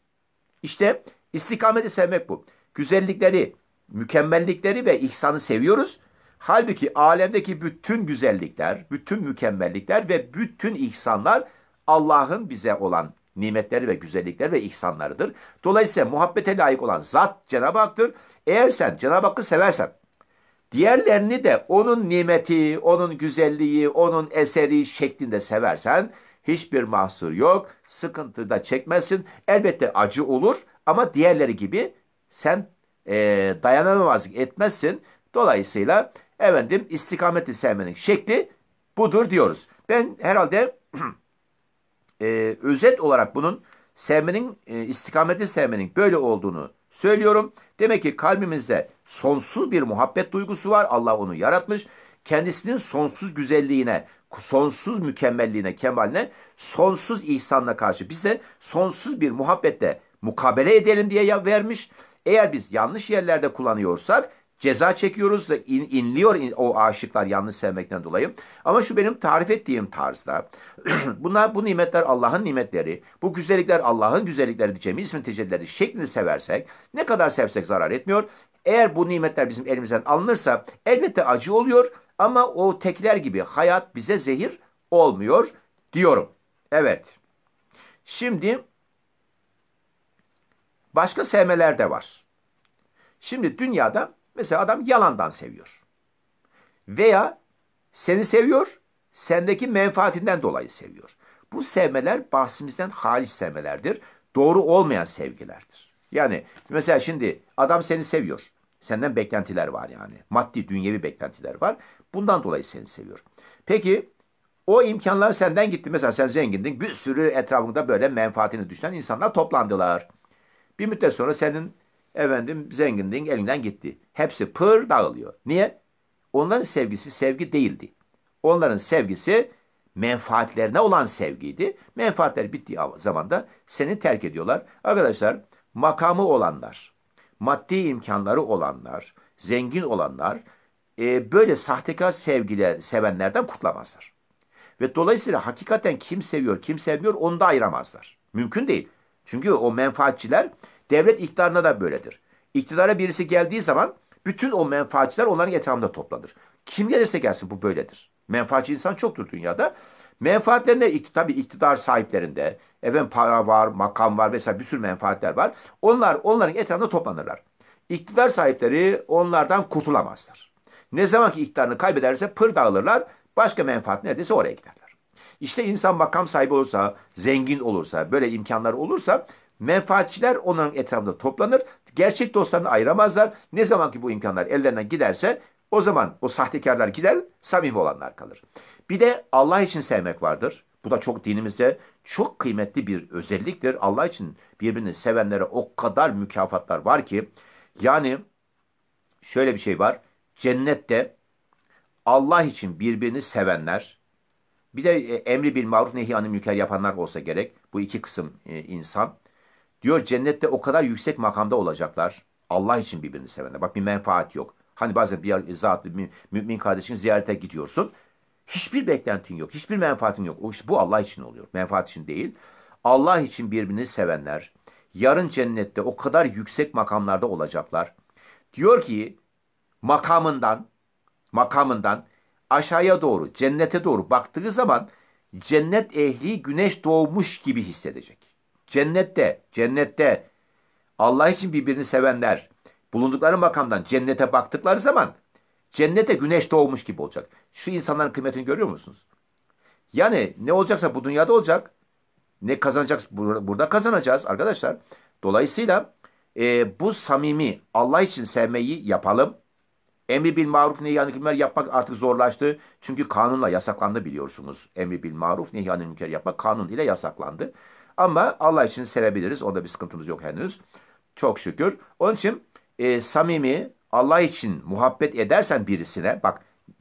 İşte İstikameti sevmek bu. Güzellikleri, mükemmellikleri ve ihsanı seviyoruz. Halbuki alemdeki bütün güzellikler, bütün mükemmellikler ve bütün ihsanlar Allah'ın bize olan nimetleri ve güzellikleri ve ihsanlarıdır. Dolayısıyla muhabbete layık olan zat Cenab-ı Hak'tır. Eğer sen Cenab-ı Hakk'ı seversen, diğerlerini de onun nimeti, onun güzelliği, onun eseri şeklinde seversen hiçbir mahsur yok. Sıkıntı da çekmezsin. Elbette acı olur ama diğerleri gibi sen e, dayanamazlık etmezsin. Dolayısıyla efendim istikameti sevmenin şekli budur diyoruz. Ben herhalde e, özet olarak bunun sevmenin, e, istikameti sevmenin böyle olduğunu söylüyorum. Demek ki kalbimizde sonsuz bir muhabbet duygusu var. Allah onu yaratmış. Kendisinin sonsuz güzelliğine, sonsuz mükemmelliğine, kemaline, sonsuz ihsanla karşı biz de sonsuz bir muhabbette mukabele edelim diye vermiş. Eğer biz yanlış yerlerde kullanıyorsak ceza çekiyoruz ve in, inliyor o aşıklar yanlış sevmekten dolayı. Ama şu benim tarif ettiğim tarzda bunlar bu nimetler Allah'ın nimetleri, bu güzellikler Allah'ın güzellikleri diyeceğim ismin tecellileri şeklini seversek ne kadar sevsek zarar etmiyor. Eğer bu nimetler bizim elimizden alınırsa elbette acı oluyor ama o tekler gibi hayat bize zehir olmuyor diyorum. Evet. Şimdi Başka sevmeler de var. Şimdi dünyada mesela adam yalandan seviyor. Veya seni seviyor, sendeki menfaatinden dolayı seviyor. Bu sevmeler bahsimizden hariç sevmelerdir. Doğru olmayan sevgilerdir. Yani mesela şimdi adam seni seviyor. Senden beklentiler var yani. Maddi, dünyevi beklentiler var. Bundan dolayı seni seviyor. Peki o imkanlar senden gitti. Mesela sen zengindin. Bir sürü etrafında böyle menfaatini düşünen insanlar toplandılar. Bir müddet sonra senin efendim zenginliğin elinden gitti. Hepsi pır dağılıyor. Niye? Onların sevgisi sevgi değildi. Onların sevgisi menfaatlerine olan sevgiydi. Menfaatler bittiği zaman da seni terk ediyorlar. Arkadaşlar makamı olanlar, maddi imkanları olanlar, zengin olanlar e, böyle sahtekar sevgiler sevenlerden kutlamazlar. Ve dolayısıyla hakikaten kim seviyor, kim sevmiyor onu da ayıramazlar. Mümkün değil. Çünkü o menfaatçiler devlet iktidarına da böyledir. İktidara birisi geldiği zaman bütün o menfaatçiler onların etrafında toplanır. Kim gelirse gelsin bu böyledir. Menfaatçi insan çoktur dünyada. Menfaatlerinde tabii iktidar sahiplerinde efendim para var, makam var vesaire bir sürü menfaatler var. Onlar onların etrafında toplanırlar. İktidar sahipleri onlardan kurtulamazlar. Ne zaman ki iktidarını kaybederse pır dağılırlar. Başka menfaat neredeyse oraya giderler. İşte insan makam sahibi olursa, zengin olursa, böyle imkanlar olursa menfaatçiler onların etrafında toplanır. Gerçek dostlarını ayıramazlar. Ne zaman ki bu imkanlar ellerinden giderse o zaman o sahtekarlar gider, samimi olanlar kalır. Bir de Allah için sevmek vardır. Bu da çok dinimizde çok kıymetli bir özelliktir. Allah için birbirini sevenlere o kadar mükafatlar var ki yani şöyle bir şey var. Cennette Allah için birbirini sevenler bir de e, emri bil maruf nehyanı münker yapanlar olsa gerek. Bu iki kısım e, insan. Diyor cennette o kadar yüksek makamda olacaklar. Allah için birbirini sevenler. Bak bir menfaat yok. Hani bazen bir zat, bir mümin kardeşini ziyarete gidiyorsun. Hiçbir beklentin yok. Hiçbir menfaatin yok. O işte bu Allah için oluyor. Menfaat için değil. Allah için birbirini sevenler. Yarın cennette o kadar yüksek makamlarda olacaklar. Diyor ki makamından, makamından aşağıya doğru, cennete doğru baktığı zaman cennet ehli güneş doğmuş gibi hissedecek. Cennette, cennette Allah için birbirini sevenler bulundukları makamdan cennete baktıkları zaman cennete güneş doğmuş gibi olacak. Şu insanların kıymetini görüyor musunuz? Yani ne olacaksa bu dünyada olacak. Ne kazanacak burada kazanacağız arkadaşlar. Dolayısıyla e, bu samimi Allah için sevmeyi yapalım. Emri bil maruf nehyanı münker yapmak artık zorlaştı. Çünkü kanunla yasaklandı biliyorsunuz. Emri bil maruf nehyanı münker yapmak kanun ile yasaklandı. Ama Allah için sevebiliriz. Onda bir sıkıntımız yok henüz. Çok şükür. Onun için e, samimi Allah için muhabbet edersen birisine bak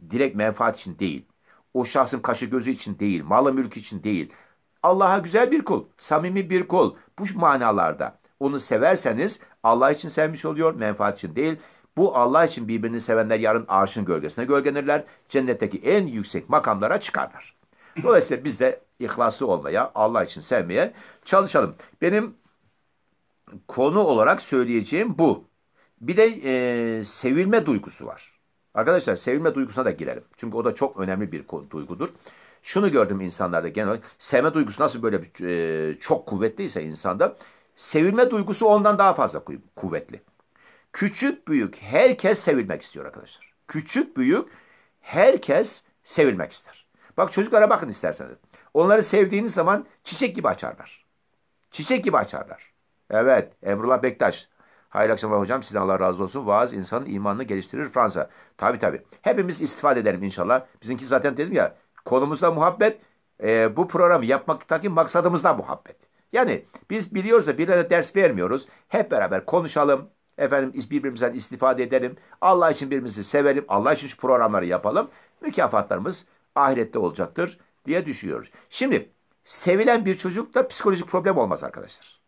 direkt menfaat için değil. O şahsın kaşı gözü için değil. Malı mülk için değil. Allah'a güzel bir kul. Samimi bir kul. Bu manalarda. Onu severseniz Allah için sevmiş oluyor, menfaat için değil. Bu Allah için birbirini sevenler yarın arşın gölgesine gölgenirler. Cennetteki en yüksek makamlara çıkarlar. Dolayısıyla biz de ihlaslı olmaya, Allah için sevmeye çalışalım. Benim konu olarak söyleyeceğim bu. Bir de e, sevilme duygusu var. Arkadaşlar sevilme duygusuna da girelim. Çünkü o da çok önemli bir duygudur. Şunu gördüm insanlarda genel olarak. Sevme duygusu nasıl böyle bir, e, çok kuvvetliyse insanda. Sevilme duygusu ondan daha fazla kuvvetli. Küçük büyük herkes sevilmek istiyor arkadaşlar. Küçük büyük herkes sevilmek ister. Bak çocuklara bakın isterseniz. Onları sevdiğiniz zaman çiçek gibi açarlar. Çiçek gibi açarlar. Evet Emrullah Bektaş. Hayırlı akşamlar hocam. Sizden Allah razı olsun. Vaaz insanın imanını geliştirir Fransa. Tabii tabii. Hepimiz istifade edelim inşallah. Bizimki zaten dedim ya konumuzda muhabbet. E, bu programı yapmaktaki maksadımızda muhabbet. Yani biz biliyoruz da birine ders vermiyoruz. Hep beraber konuşalım, Efendim birbirimizden istifade edelim. Allah için birbirimizi sevelim. Allah için şu programları yapalım. Mükafatlarımız ahirette olacaktır diye düşünüyoruz. Şimdi sevilen bir çocukta psikolojik problem olmaz arkadaşlar.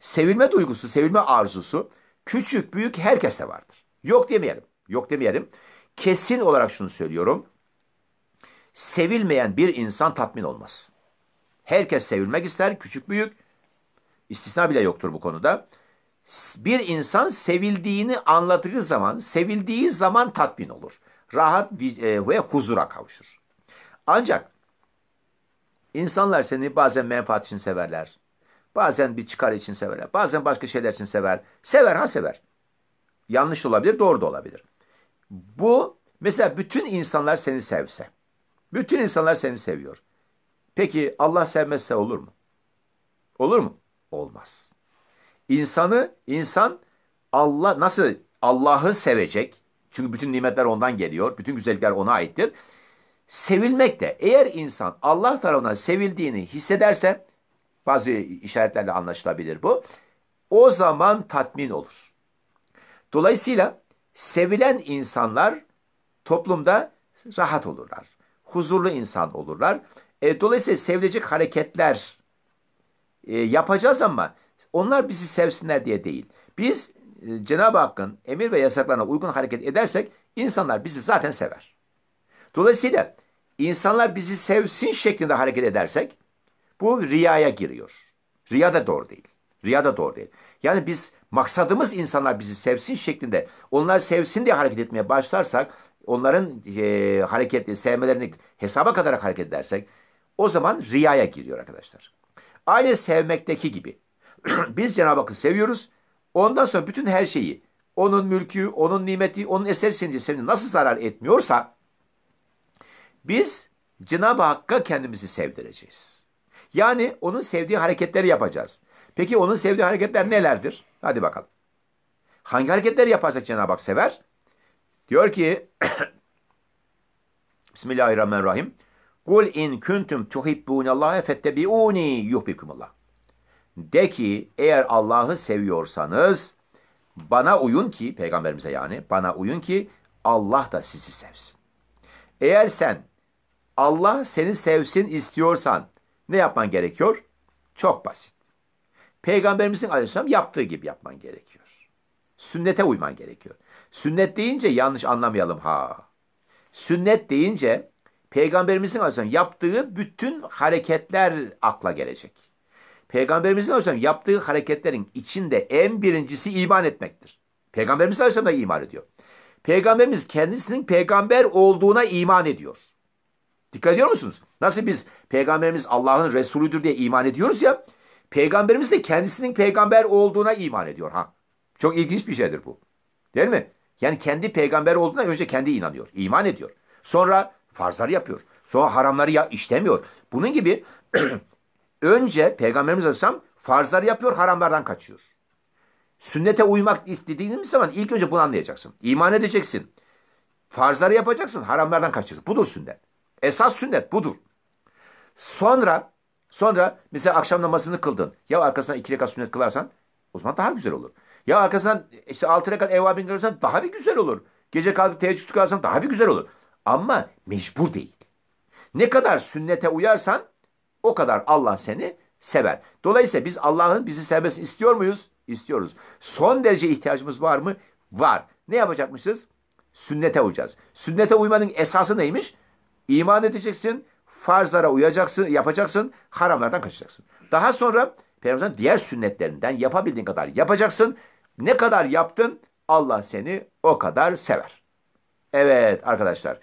Sevilme duygusu, sevilme arzusu küçük büyük herkeste vardır. Yok demeyelim. Yok demeyelim. Kesin olarak şunu söylüyorum. Sevilmeyen bir insan tatmin olmaz. Herkes sevilmek ister, küçük büyük. İstisna bile yoktur bu konuda bir insan sevildiğini anlattığı zaman, sevildiği zaman tatmin olur. Rahat e, ve huzura kavuşur. Ancak insanlar seni bazen menfaat için severler. Bazen bir çıkar için severler. Bazen başka şeyler için sever. Sever ha sever. Yanlış olabilir, doğru da olabilir. Bu mesela bütün insanlar seni sevse. Bütün insanlar seni seviyor. Peki Allah sevmezse olur mu? Olur mu? Olmaz. İnsanı insan Allah nasıl Allah'ı sevecek? Çünkü bütün nimetler ondan geliyor. Bütün güzellikler ona aittir. Sevilmek de eğer insan Allah tarafından sevildiğini hissederse bazı işaretlerle anlaşılabilir bu. O zaman tatmin olur. Dolayısıyla sevilen insanlar toplumda rahat olurlar. Huzurlu insan olurlar. E, dolayısıyla sevilecek hareketler e, yapacağız ama onlar bizi sevsinler diye değil. Biz e, Cenab-ı Hakk'ın emir ve yasaklarına uygun hareket edersek insanlar bizi zaten sever. Dolayısıyla insanlar bizi sevsin şeklinde hareket edersek bu riyaya giriyor. Riya da doğru değil. Riya da doğru değil. Yani biz maksadımız insanlar bizi sevsin şeklinde onlar sevsin diye hareket etmeye başlarsak onların e, hareket sevmelerini hesaba katarak hareket edersek o zaman riyaya giriyor arkadaşlar. Aynı sevmekteki gibi. Biz Cenab-ı Hakk'ı seviyoruz. Ondan sonra bütün her şeyi, onun mülkü, onun nimeti, onun eser senince seni nasıl zarar etmiyorsa biz Cenab-ı Hakk'a kendimizi sevdireceğiz. Yani onun sevdiği hareketleri yapacağız. Peki onun sevdiği hareketler nelerdir? Hadi bakalım. Hangi hareketler yaparsak Cenab-ı Hak sever? Diyor ki Bismillahirrahmanirrahim. Kul in kuntum tuhibbunallaha fettebi'uni yuhibbukumullah. De ki eğer Allah'ı seviyorsanız bana uyun ki, peygamberimize yani, bana uyun ki Allah da sizi sevsin. Eğer sen Allah seni sevsin istiyorsan ne yapman gerekiyor? Çok basit. Peygamberimizin aleyhisselam yaptığı gibi yapman gerekiyor. Sünnete uyman gerekiyor. Sünnet deyince yanlış anlamayalım ha. Sünnet deyince peygamberimizin aleyhisselam yaptığı bütün hareketler akla gelecek. Peygamberimizin Aleyhisselam yaptığı hareketlerin içinde en birincisi iman etmektir. Peygamberimiz Aleyhisselam da iman ediyor. Peygamberimiz kendisinin peygamber olduğuna iman ediyor. Dikkat ediyor musunuz? Nasıl biz peygamberimiz Allah'ın Resulüdür diye iman ediyoruz ya, peygamberimiz de kendisinin peygamber olduğuna iman ediyor. ha. Çok ilginç bir şeydir bu. Değil mi? Yani kendi peygamber olduğuna önce kendi inanıyor, iman ediyor. Sonra farzları yapıyor. Sonra haramları ya işlemiyor. Bunun gibi önce Peygamberimiz Aleyhisselam farzları yapıyor, haramlardan kaçıyor. Sünnete uymak istediğimiz zaman ilk önce bunu anlayacaksın. İman edeceksin. Farzları yapacaksın, haramlardan kaçacaksın. Budur sünnet. Esas sünnet budur. Sonra sonra mesela akşam namazını kıldın. Ya arkasına iki rekat sünnet kılarsan o zaman daha güzel olur. Ya arkasından işte altı rekat evvabin kılarsan daha bir güzel olur. Gece kalkıp teheccüd kılarsan daha bir güzel olur. Ama mecbur değil. Ne kadar sünnete uyarsan o kadar Allah seni sever. Dolayısıyla biz Allah'ın bizi sevmesini istiyor muyuz? İstiyoruz. Son derece ihtiyacımız var mı? Var. Ne yapacakmışız? Sünnete uyacağız. Sünnete uymanın esası neymiş? İman edeceksin, farzlara uyacaksın, yapacaksın, haramlardan kaçacaksın. Daha sonra Peygamber'in diğer sünnetlerinden yapabildiğin kadar yapacaksın. Ne kadar yaptın? Allah seni o kadar sever. Evet arkadaşlar.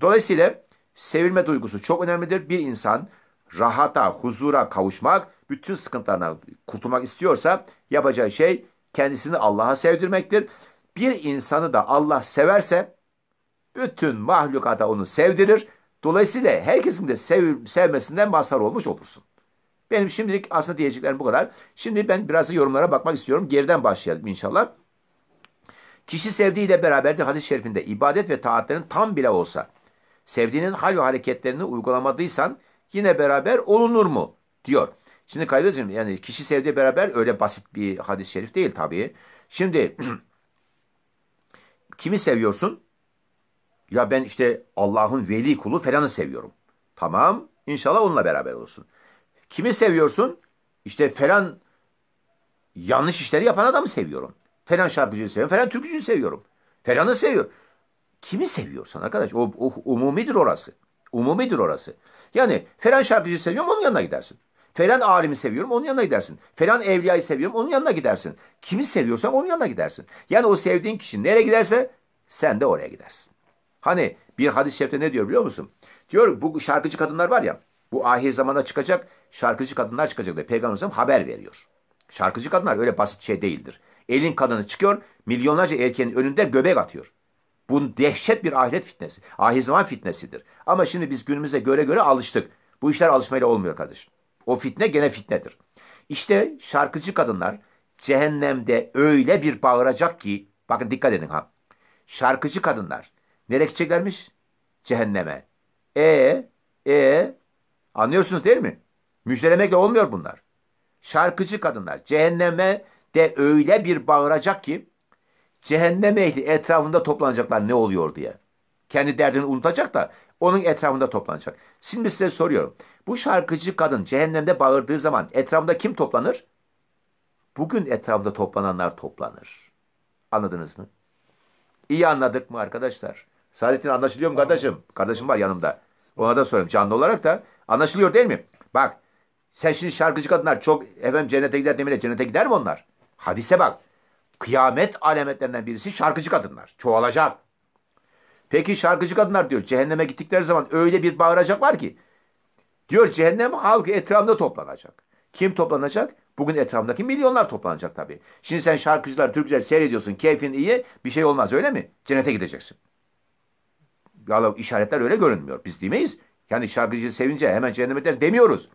Dolayısıyla sevilme duygusu çok önemlidir. Bir insan rahata, huzura kavuşmak, bütün sıkıntılarına kurtulmak istiyorsa yapacağı şey kendisini Allah'a sevdirmektir. Bir insanı da Allah severse bütün mahlukata onu sevdirir. Dolayısıyla herkesin de sev, sevmesinden mazhar olmuş olursun. Benim şimdilik aslında diyeceklerim bu kadar. Şimdi ben biraz da yorumlara bakmak istiyorum. Geriden başlayalım inşallah. Kişi sevdiğiyle beraber de hadis-i şerifinde ibadet ve taatlerin tam bile olsa, sevdiğinin hal ve hareketlerini uygulamadıysan yine beraber olunur mu? diyor. Şimdi kardeşim yani kişi sevdiği beraber öyle basit bir hadis-i şerif değil tabii. Şimdi kimi seviyorsun? Ya ben işte Allah'ın veli kulu falanı seviyorum. Tamam inşallah onunla beraber olursun. Kimi seviyorsun? İşte falan yanlış işleri yapan adamı seviyorum. Falan şarkıcıyı seviyorum, falan türkücüyü seviyorum. Falanı seviyorum. Kimi seviyorsan arkadaş o, o umumidir orası. Umumidir orası. Yani falan şarkıcıyı seviyorum onun yanına gidersin. Falan alimi seviyorum onun yanına gidersin. Falan evliyayı seviyorum onun yanına gidersin. Kimi seviyorsan onun yanına gidersin. Yani o sevdiğin kişi nereye giderse sen de oraya gidersin. Hani bir hadis-i şerifte ne diyor biliyor musun? Diyor bu şarkıcı kadınlar var ya bu ahir zamanda çıkacak şarkıcı kadınlar çıkacak diye Peygamberimiz haber veriyor. Şarkıcı kadınlar öyle basit şey değildir. Elin kadını çıkıyor milyonlarca erkeğin önünde göbek atıyor. Bu dehşet bir ahiret fitnesi. Ahir zaman fitnesidir. Ama şimdi biz günümüze göre göre alıştık. Bu işler alışmayla olmuyor kardeşim. O fitne gene fitnedir. İşte şarkıcı kadınlar cehennemde öyle bir bağıracak ki bakın dikkat edin ha. Şarkıcı kadınlar nereye gideceklermiş? Cehenneme. E e anlıyorsunuz değil mi? Müjdelemekle olmuyor bunlar. Şarkıcı kadınlar cehenneme de öyle bir bağıracak ki cehennem ehli etrafında toplanacaklar ne oluyor diye. Kendi derdini unutacak da onun etrafında toplanacak. Şimdi size soruyorum. Bu şarkıcı kadın cehennemde bağırdığı zaman etrafında kim toplanır? Bugün etrafında toplananlar toplanır. Anladınız mı? İyi anladık mı arkadaşlar? Saadettin anlaşılıyor mu kardeşim? Kardeşim var yanımda. Ona da sorayım. Canlı olarak da anlaşılıyor değil mi? Bak sen şimdi şarkıcı kadınlar çok efendim cennete gider demeyle cennete gider mi onlar? Hadise bak kıyamet alametlerinden birisi şarkıcı kadınlar. Çoğalacak. Peki şarkıcı kadınlar diyor cehenneme gittikleri zaman öyle bir bağıracak var ki diyor cehennem halkı etrafında toplanacak. Kim toplanacak? Bugün etrafındaki milyonlar toplanacak tabii. Şimdi sen şarkıcılar Türkçe seyrediyorsun. Keyfin iyi. Bir şey olmaz öyle mi? Cennete gideceksin. Ya işaretler öyle görünmüyor. Biz demeyiz. Yani şarkıcıyı sevince hemen cehenneme demiyoruz.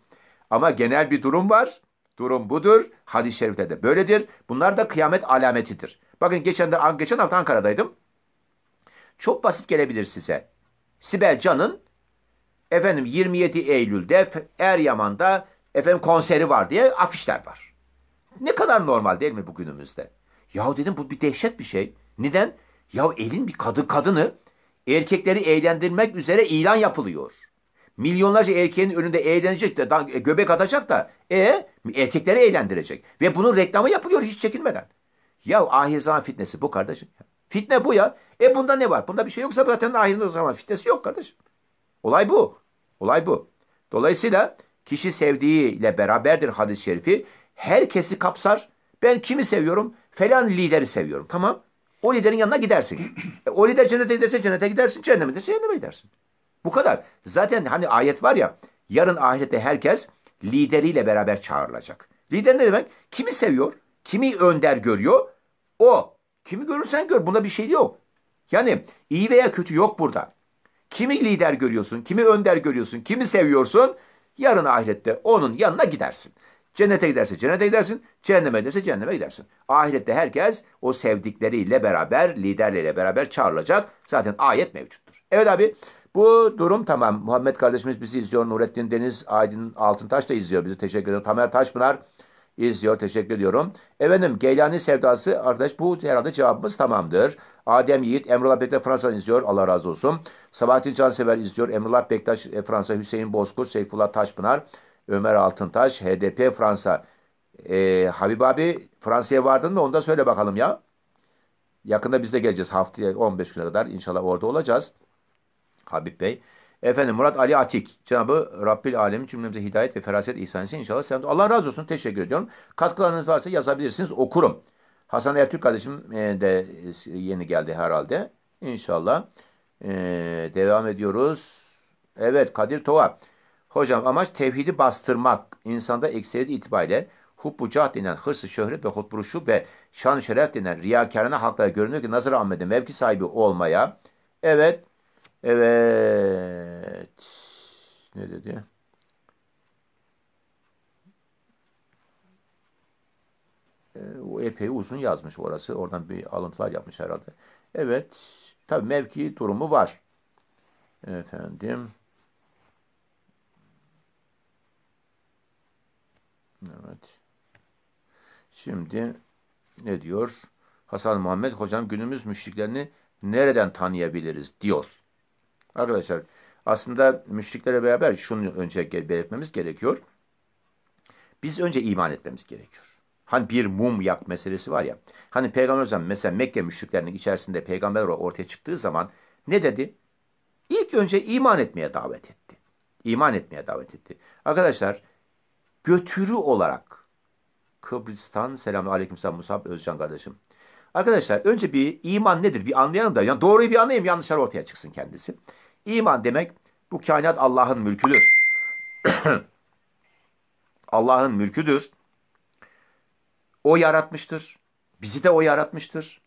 Ama genel bir durum var. Durum budur. Hadis-i şerifte de böyledir. Bunlar da kıyamet alametidir. Bakın geçen, de, geçen hafta Ankara'daydım. Çok basit gelebilir size. Sibel Can'ın efendim 27 Eylül'de Eryaman'da efendim konseri var diye afişler var. Ne kadar normal değil mi bugünümüzde? Yahu dedim bu bir dehşet bir şey. Neden? Ya elin bir kadı kadını erkekleri eğlendirmek üzere ilan yapılıyor milyonlarca erkeğin önünde eğlenecek de e, göbek atacak da e erkekleri eğlendirecek. Ve bunun reklamı yapılıyor hiç çekinmeden. Ya ahir zaman fitnesi bu kardeşim. Fitne bu ya. E bunda ne var? Bunda bir şey yoksa zaten ahir zaman fitnesi yok kardeşim. Olay bu. Olay bu. Dolayısıyla kişi sevdiğiyle beraberdir hadis-i şerifi. Herkesi kapsar. Ben kimi seviyorum? Falan lideri seviyorum. Tamam. O liderin yanına gidersin. E, o lider cennete giderse cennete gidersin. Cehenneme de cehenneme gidersin. Bu kadar. Zaten hani ayet var ya yarın ahirette herkes lideriyle beraber çağrılacak. Lider ne demek? Kimi seviyor, kimi önder görüyor o. Kimi görürsen gör buna bir şey yok. Yani iyi veya kötü yok burada. Kimi lider görüyorsun, kimi önder görüyorsun, kimi seviyorsun yarın ahirette onun yanına gidersin. Cennete giderse cennete gidersin, cehenneme giderse cehenneme gidersin. Ahirette herkes o sevdikleriyle beraber, liderleriyle beraber çağrılacak. Zaten ayet mevcuttur. Evet abi bu durum tamam. Muhammed kardeşimiz bizi izliyor. Nurettin Deniz, Aydın Altıntaş da izliyor bizi. Teşekkür ediyorum. Tamer Taşpınar izliyor. Teşekkür ediyorum. Efendim Geylani sevdası arkadaş bu herhalde cevabımız tamamdır. Adem Yiğit, Emrullah Bektaş Fransa izliyor. Allah razı olsun. Sabahattin Cansever izliyor. Emrullah Bektaş e, Fransa, Hüseyin Bozkurt, Seyfullah Taşpınar, Ömer Altıntaş, HDP Fransa. Ee, Habib abi Fransa'ya vardın mı? Onu da söyle bakalım ya. Yakında biz de geleceğiz haftaya 15 güne kadar. inşallah orada olacağız. Habib Bey. Efendim Murat Ali Atik. Cenabı Rabbil Alemin cümlemize hidayet ve feraset ihsan etsin inşallah. Sen, Allah razı olsun. Teşekkür ediyorum. Katkılarınız varsa yazabilirsiniz. Okurum. Hasan Ertürk kardeşim e, de e, yeni geldi herhalde. İnşallah. Ee, devam ediyoruz. Evet Kadir Tova. Hocam amaç tevhidi bastırmak. insanda ekseriyet itibariyle hubbu cah denen hırsı şöhret ve hutburuşu ve şan şeref denen riyakarına haklara görünüyor ki nazar Ahmet'e mevki sahibi olmaya. Evet Evet. Ne dedi? Ee, o epey uzun yazmış orası. Oradan bir alıntılar yapmış herhalde. Evet. Tabii mevki durumu var. Efendim. Evet. Şimdi ne diyor? Hasan Muhammed hocam günümüz müşriklerini nereden tanıyabiliriz diyor. Arkadaşlar aslında müşriklerle beraber şunu önce belirtmemiz gerekiyor. Biz önce iman etmemiz gerekiyor. Hani bir mum yak meselesi var ya. Hani Peygamber zaman mesela Mekke müşriklerinin içerisinde peygamber ortaya çıktığı zaman ne dedi? İlk önce iman etmeye davet etti. İman etmeye davet etti. Arkadaşlar götürü olarak Kıbrıs'tan selamun aleyküm selam Musab Özcan kardeşim. Arkadaşlar önce bir iman nedir bir anlayalım da yani doğruyu bir anlayayım yanlışlar ortaya çıksın kendisi. İman demek bu kainat Allah'ın mülküdür. Allah'ın mülküdür. O yaratmıştır. Bizi de o yaratmıştır.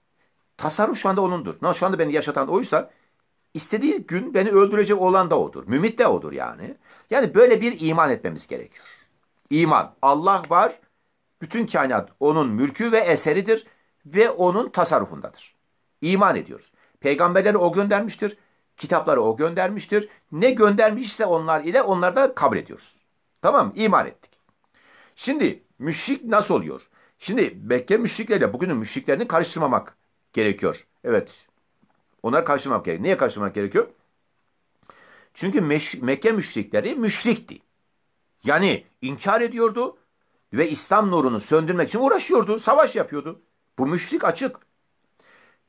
Tasarruf şu anda onundur. Ne şu anda beni yaşatan oysa istediği gün beni öldürecek olan da odur. Mümit de odur yani. Yani böyle bir iman etmemiz gerekiyor. İman. Allah var. Bütün kainat onun mülkü ve eseridir ve onun tasarrufundadır. İman ediyoruz. Peygamberleri o göndermiştir kitapları o göndermiştir. Ne göndermişse onlar ile onları da kabul ediyoruz. Tamam mı? İman ettik. Şimdi müşrik nasıl oluyor? Şimdi Mekke müşrikleriyle bugünün müşriklerini karıştırmamak gerekiyor. Evet. Onları karşılamak gerekiyor. Niye karşılamak gerekiyor? Çünkü Mekke müşrikleri müşrikti. Yani inkar ediyordu ve İslam nurunu söndürmek için uğraşıyordu. Savaş yapıyordu. Bu müşrik açık.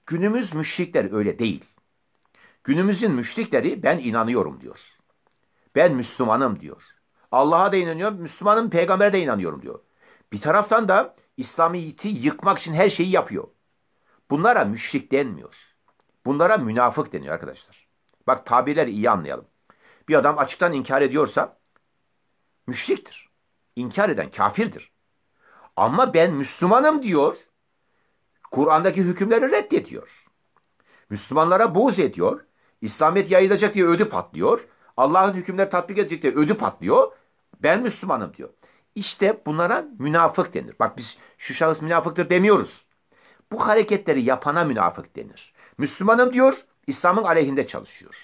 Günümüz müşrikler öyle değil. Günümüzün müşrikleri ben inanıyorum diyor. Ben Müslümanım diyor. Allah'a da inanıyorum, Müslümanım, peygambere de inanıyorum diyor. Bir taraftan da İslamiyet'i yıkmak için her şeyi yapıyor. Bunlara müşrik denmiyor. Bunlara münafık deniyor arkadaşlar. Bak tabirleri iyi anlayalım. Bir adam açıktan inkar ediyorsa müşriktir. İnkar eden kafirdir. Ama ben Müslümanım diyor. Kur'an'daki hükümleri reddediyor. Müslümanlara buğz ediyor. İslamiyet yayılacak diye ödü patlıyor. Allah'ın hükümleri tatbik edecek diye ödü patlıyor. Ben Müslümanım diyor. İşte bunlara münafık denir. Bak biz şu şahıs münafıktır demiyoruz. Bu hareketleri yapana münafık denir. Müslümanım diyor, İslam'ın aleyhinde çalışıyor.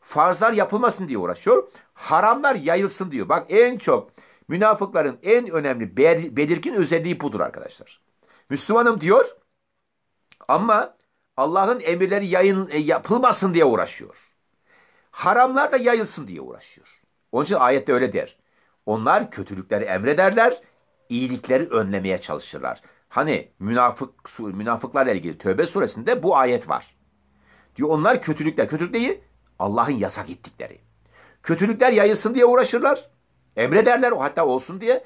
Farzlar yapılmasın diye uğraşıyor. Haramlar yayılsın diyor. Bak en çok münafıkların en önemli belirgin özelliği budur arkadaşlar. Müslümanım diyor ama Allah'ın emirleri yayın e, yapılmasın diye uğraşıyor. Haramlar da yayılsın diye uğraşıyor. Onun için ayette öyle der. Onlar kötülükleri emrederler, iyilikleri önlemeye çalışırlar. Hani münafık münafıklarla ilgili Tövbe suresinde bu ayet var. Diyor onlar kötülükler, kötülük değil? Allah'ın yasak ettikleri. Kötülükler yayılsın diye uğraşırlar. Emrederler o hatta olsun diye.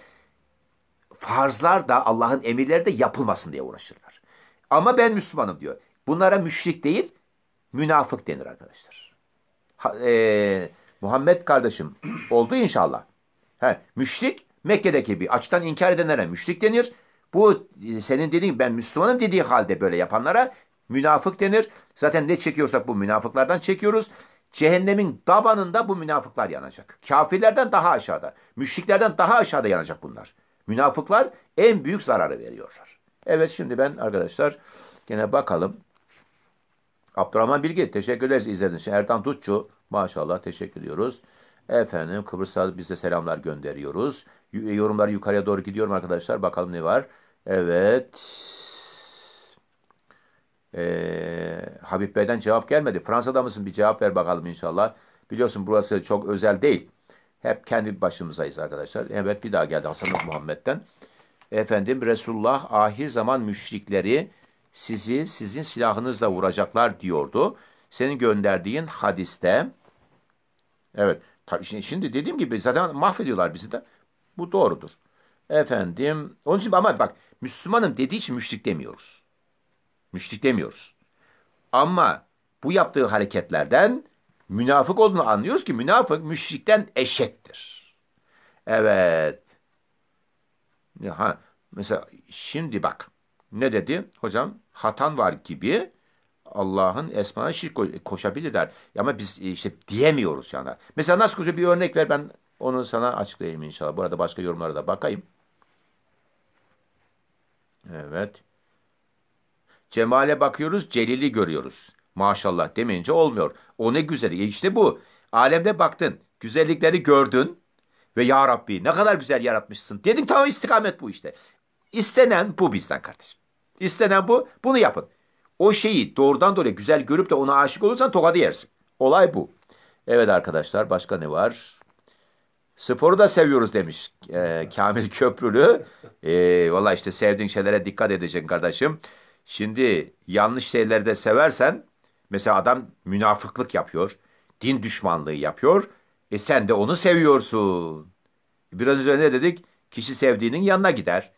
Farzlar da Allah'ın emirleri de yapılmasın diye uğraşırlar. Ama ben Müslümanım diyor. Bunlara müşrik değil, münafık denir arkadaşlar. Ha, e, Muhammed kardeşim oldu inşallah. He, müşrik Mekke'deki bir açıktan inkar edenlere müşrik denir. Bu e, senin dediğin ben Müslümanım dediği halde böyle yapanlara münafık denir. Zaten ne çekiyorsak bu münafıklardan çekiyoruz. Cehennemin dabanında bu münafıklar yanacak. Kafirlerden daha aşağıda, müşriklerden daha aşağıda yanacak bunlar. Münafıklar en büyük zararı veriyorlar. Evet şimdi ben arkadaşlar gene bakalım. Abdurrahman Bilgi teşekkür ederiz izlediğiniz için. Ertan Tutçu maşallah teşekkür ediyoruz. Efendim Kıbrıs'a bize selamlar gönderiyoruz. E, Yorumlar yukarıya doğru gidiyorum arkadaşlar. Bakalım ne var. Evet. Ee, Habib Bey'den cevap gelmedi. Fransa'da mısın? Bir cevap ver bakalım inşallah. Biliyorsun burası çok özel değil. Hep kendi başımızdayız arkadaşlar. Evet bir daha geldi Hasan Muhammed'den. Efendim Resulullah ahir zaman müşrikleri sizi sizin silahınızla vuracaklar diyordu. Senin gönderdiğin hadiste evet şimdi, şimdi dediğim gibi zaten mahvediyorlar bizi de. Bu doğrudur. Efendim onun için ama bak Müslümanım dediği için müşrik demiyoruz. Müşrik demiyoruz. Ama bu yaptığı hareketlerden münafık olduğunu anlıyoruz ki münafık müşrikten eşittir. Evet. Ha, mesela şimdi bak. Ne dedi? Hocam hatan var gibi Allah'ın esmana şirk ko koşabilirler. Ama biz e, işte diyemiyoruz yani. Mesela nasıl koşuyor? Bir örnek ver ben onu sana açıklayayım inşallah. Burada başka yorumlara da bakayım. Evet. Cemale bakıyoruz, celili görüyoruz. Maşallah demeyince olmuyor. O ne güzeli. E işte bu. Alemde baktın, güzellikleri gördün ve Ya Rabbi ne kadar güzel yaratmışsın. Dedin tamam istikamet bu işte. İstenen bu bizden kardeşim. İstenen bu. Bunu yapın. O şeyi doğrudan dolayı güzel görüp de ona aşık olursan tokadı yersin. Olay bu. Evet arkadaşlar başka ne var? Sporu da seviyoruz demiş e, Kamil Köprülü. E, Valla işte sevdiğin şeylere dikkat edeceksin kardeşim. Şimdi yanlış şeyleri de seversen mesela adam münafıklık yapıyor. Din düşmanlığı yapıyor. E sen de onu seviyorsun. Biraz önce ne dedik? Kişi sevdiğinin yanına gider.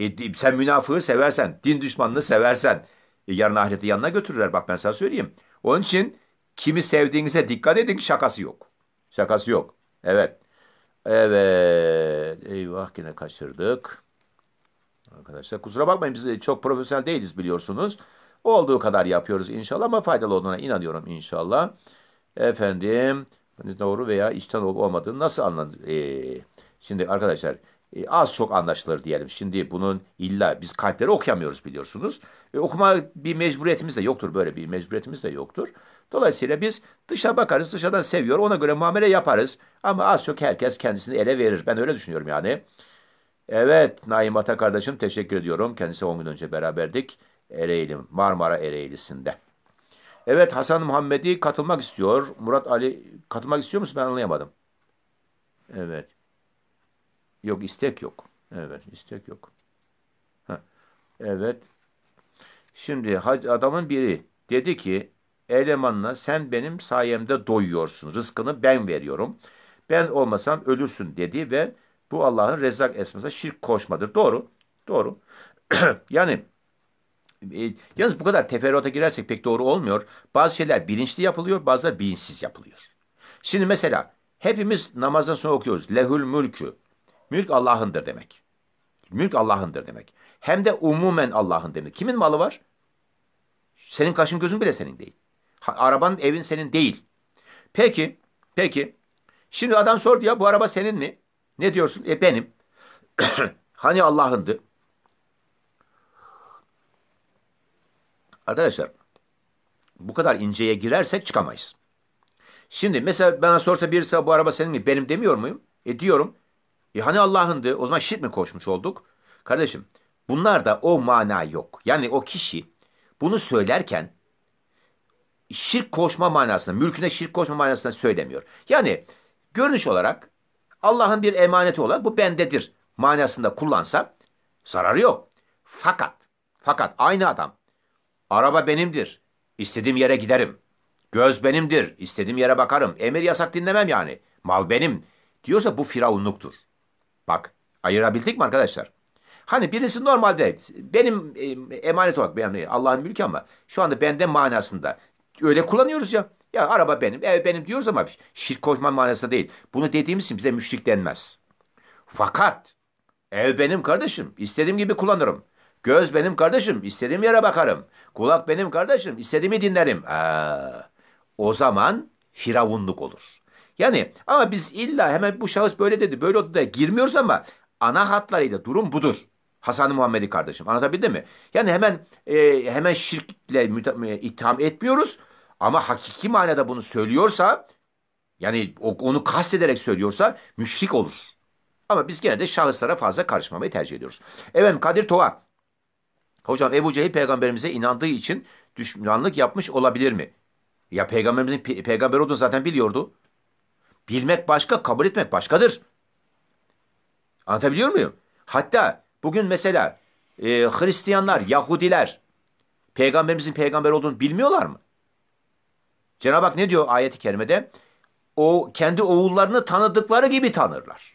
E, sen münafığı seversen, din düşmanını seversen e, yarın ahirete yanına götürürler. Bak ben sana söyleyeyim. Onun için kimi sevdiğinize dikkat edin şakası yok. Şakası yok. Evet. Evet. Eyvah yine kaçırdık. Arkadaşlar kusura bakmayın biz e, çok profesyonel değiliz biliyorsunuz. Olduğu kadar yapıyoruz inşallah ama faydalı olduğuna inanıyorum inşallah. Efendim doğru veya içten olup olmadığını nasıl anladın? Ee, şimdi arkadaşlar e, az çok anlaşılır diyelim. Şimdi bunun illa biz kalpleri okuyamıyoruz biliyorsunuz. E, okuma bir mecburiyetimiz de yoktur. Böyle bir mecburiyetimiz de yoktur. Dolayısıyla biz dışa bakarız, dışarıdan seviyor. Ona göre muamele yaparız. Ama az çok herkes kendisini ele verir. Ben öyle düşünüyorum yani. Evet Naim Ata kardeşim teşekkür ediyorum. Kendisi 10 gün önce beraberdik. Ereğli, Marmara Ereğlisi'nde. Evet Hasan Muhammedi katılmak istiyor. Murat Ali katılmak istiyor musun? Ben anlayamadım. Evet. Yok istek yok. Evet istek yok. Ha. Evet. Şimdi adamın biri dedi ki elemanla sen benim sayemde doyuyorsun. Rızkını ben veriyorum. Ben olmasam ölürsün dedi ve bu Allah'ın rezak esmasına şirk koşmadır. Doğru. Doğru. yani e, yalnız bu kadar teferruata girersek pek doğru olmuyor. Bazı şeyler bilinçli yapılıyor, bazıları bilinçsiz yapılıyor. Şimdi mesela hepimiz namazdan sonra okuyoruz. Lehül mülkü. Mülk Allah'ındır demek. Mülk Allah'ındır demek. Hem de umumen Allah'ın demek. Kimin malı var? Senin kaşın gözün bile senin değil. Arabanın, evin senin değil. Peki, peki. Şimdi adam sordu ya bu araba senin mi? Ne diyorsun? E benim. hani Allah'ındı? Arkadaşlar bu kadar inceye girersek çıkamayız. Şimdi mesela bana sorsa birisi bu araba senin mi? Benim demiyor muyum? E diyorum. E hani Allah'ındı? O zaman şirk mi koşmuş olduk? Kardeşim bunlar da o mana yok. Yani o kişi bunu söylerken şirk koşma manasında, mülküne şirk koşma manasında söylemiyor. Yani görünüş olarak Allah'ın bir emaneti olarak bu bendedir manasında kullansa zararı yok. Fakat, fakat aynı adam araba benimdir, istediğim yere giderim, göz benimdir, istediğim yere bakarım, emir yasak dinlemem yani, mal benim diyorsa bu firavunluktur. Bak ayırabildik mi arkadaşlar? Hani birisi normalde benim e, emanet olarak benim Allah'ın mülkü ama şu anda bende manasında öyle kullanıyoruz ya. Ya araba benim, ev benim diyoruz ama şirk koşman manası değil. Bunu dediğimiz için bize müşrik denmez. Fakat ev benim kardeşim, istediğim gibi kullanırım. Göz benim kardeşim, istediğim yere bakarım. Kulak benim kardeşim, istediğimi dinlerim. Ee, o zaman firavunluk olur. Yani ama biz illa hemen bu şahıs böyle dedi böyle oldu da girmiyoruz ama ana hatlarıyla durum budur. Hasan Muhammedi kardeşim anlatabildim mi? Yani hemen e, hemen şirkle e, itham etmiyoruz ama hakiki manada bunu söylüyorsa yani onu kastederek söylüyorsa müşrik olur. Ama biz gene de şahıslara fazla karışmamayı tercih ediyoruz. Evet Kadir Tova. Hocam Ebu Cehil peygamberimize inandığı için düşmanlık yapmış olabilir mi? Ya peygamberimizin pe peygamber olduğunu zaten biliyordu. Bilmek başka, kabul etmek başkadır. Anlatabiliyor muyum? Hatta bugün mesela e, Hristiyanlar, Yahudiler peygamberimizin peygamber olduğunu bilmiyorlar mı? Cenab-ı Hak ne diyor ayeti kerimede? O kendi oğullarını tanıdıkları gibi tanırlar.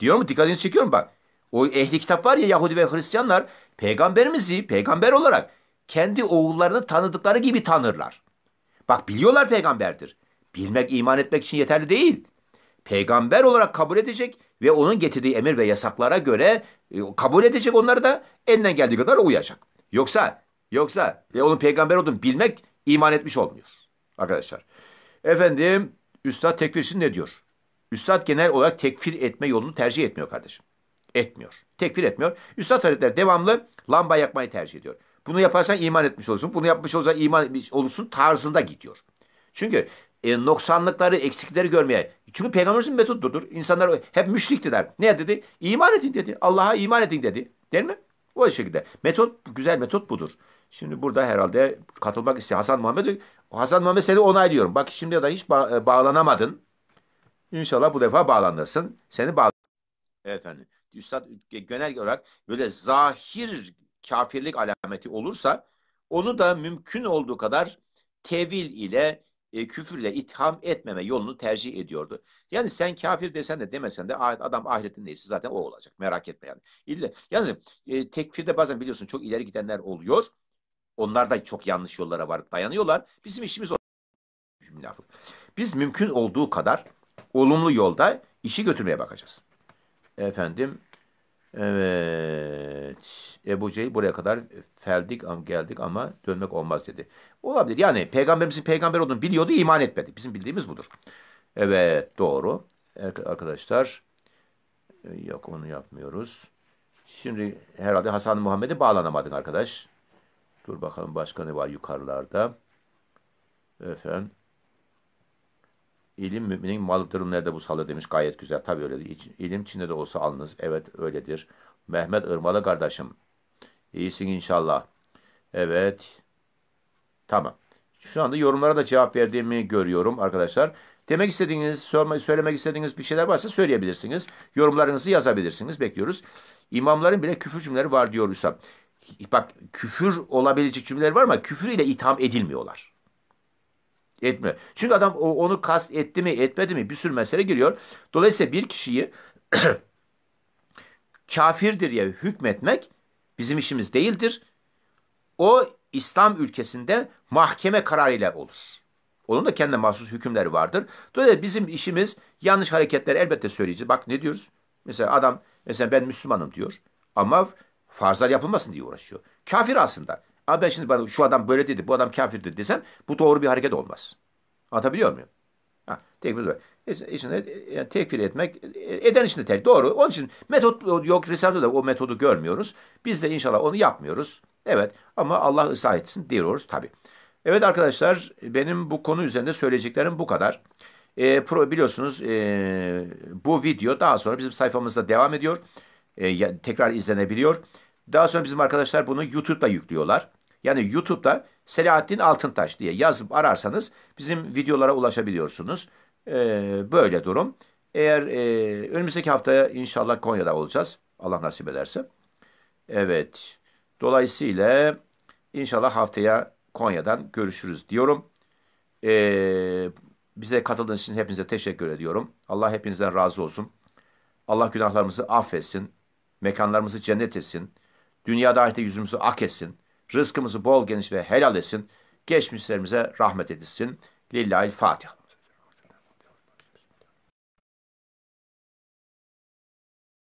Diyor mu? Dikkatini çekiyorum bak. O ehli kitap var ya Yahudi ve Hristiyanlar peygamberimizi peygamber olarak kendi oğullarını tanıdıkları gibi tanırlar. Bak biliyorlar peygamberdir. Bilmek, iman etmek için yeterli değil. Peygamber olarak kabul edecek ve onun getirdiği emir ve yasaklara göre e, kabul edecek onları da elinden geldiği kadar uyacak. Yoksa, yoksa ve onun peygamber olduğunu bilmek iman etmiş olmuyor arkadaşlar. Efendim, Üstad tekfir için ne diyor? Üstad genel olarak tekfir etme yolunu tercih etmiyor kardeşim. Etmiyor. Tekfir etmiyor. Üstad Hazretleri devamlı lamba yakmayı tercih ediyor. Bunu yaparsan iman etmiş olursun. Bunu yapmış olursan iman etmiş olursun tarzında gidiyor. Çünkü e, noksanlıkları, eksikleri görmeye. Çünkü peygamberimizin metodudur. İnsanlar hep müşriktiler. Ne dedi? İman edin dedi. Allah'a iman edin dedi. Değil mi? O şekilde. Metot, güzel metot budur. Şimdi burada herhalde katılmak isteyen Hasan Muhammed, Hasan Muhammed seni onaylıyorum. Bak şimdiye da hiç ba e, bağlanamadın. İnşallah bu defa bağlanırsın. Seni bağ. Evet efendim. Üstad genel olarak böyle zahir kafirlik alameti olursa onu da mümkün olduğu kadar tevil ile e, küfürle itham etmeme yolunu tercih ediyordu. Yani sen kafir desen de demesen de adam ahiretin değilse zaten o olacak. Merak etme yani. İlle, yani e, tekfirde bazen biliyorsun çok ileri gidenler oluyor. Onlar da çok yanlış yollara var dayanıyorlar. Bizim işimiz o. Biz mümkün olduğu kadar olumlu yolda işi götürmeye bakacağız. Efendim Evet. Ebu Cehil buraya kadar e, feldik geldik ama dönmek olmaz dedi. Olabilir. Yani peygamberimizin peygamber olduğunu biliyordu iman etmedi. Bizim bildiğimiz budur. Evet doğru. Arkadaşlar e, yok onu yapmıyoruz. Şimdi herhalde Hasan Muhammed'e bağlanamadın arkadaş. Dur bakalım başka ne var yukarılarda. Efendim. İlim müminin malıdır nerede bu salı demiş gayet güzel. Tabii öyle. İlim Çin'de de olsa alınız. Evet öyledir. Mehmet Irmalı kardeşim. İyisin inşallah. Evet. Tamam. Şu anda yorumlara da cevap verdiğimi görüyorum arkadaşlar. Demek istediğiniz, söylemek istediğiniz bir şeyler varsa söyleyebilirsiniz. Yorumlarınızı yazabilirsiniz. Bekliyoruz. İmamların bile küfür cümleleri var diyor Hüsam. Bak küfür olabilecek cümleler var ama küfür ile itham edilmiyorlar etmiyor. Çünkü adam onu kast etti mi etmedi mi bir sürü mesele giriyor. Dolayısıyla bir kişiyi kafirdir ya hükmetmek bizim işimiz değildir. O İslam ülkesinde mahkeme kararıyla olur. Onun da kendine mahsus hükümleri vardır. Dolayısıyla bizim işimiz yanlış hareketleri elbette söyleyeceğiz. Bak ne diyoruz? Mesela adam mesela ben Müslümanım diyor ama farzlar yapılmasın diye uğraşıyor. Kafir aslında. Abi ben şimdi bana şu adam böyle dedi, bu adam kafirdir desem bu doğru bir hareket olmaz. Anlatabiliyor muyum? Ha, tekfir içinde yani e, e, tekfir etmek e, eden içinde tek Doğru. Onun için metot yok. Risale'de de o metodu görmüyoruz. Biz de inşallah onu yapmıyoruz. Evet ama Allah ıslah etsin diyoruz tabi. Evet arkadaşlar benim bu konu üzerinde söyleyeceklerim bu kadar. E, pro, biliyorsunuz e, bu video daha sonra bizim sayfamızda devam ediyor. E, tekrar izlenebiliyor. Daha sonra bizim arkadaşlar bunu YouTube'da yüklüyorlar. Yani YouTube'da Selahattin Altıntaş diye yazıp ararsanız bizim videolara ulaşabiliyorsunuz. Ee, böyle durum. Eğer e, önümüzdeki haftaya inşallah Konya'da olacağız. Allah nasip ederse. Evet. Dolayısıyla inşallah haftaya Konya'dan görüşürüz diyorum. Ee, bize katıldığınız için hepinize teşekkür ediyorum. Allah hepinizden razı olsun. Allah günahlarımızı affetsin. Mekanlarımızı cennet etsin. Dünyada ahirette yüzümüzü ak etsin. Rızkımızı bol geniş ve helal etsin. Geçmişlerimize rahmet edilsin. Lillahi'l Fatiha.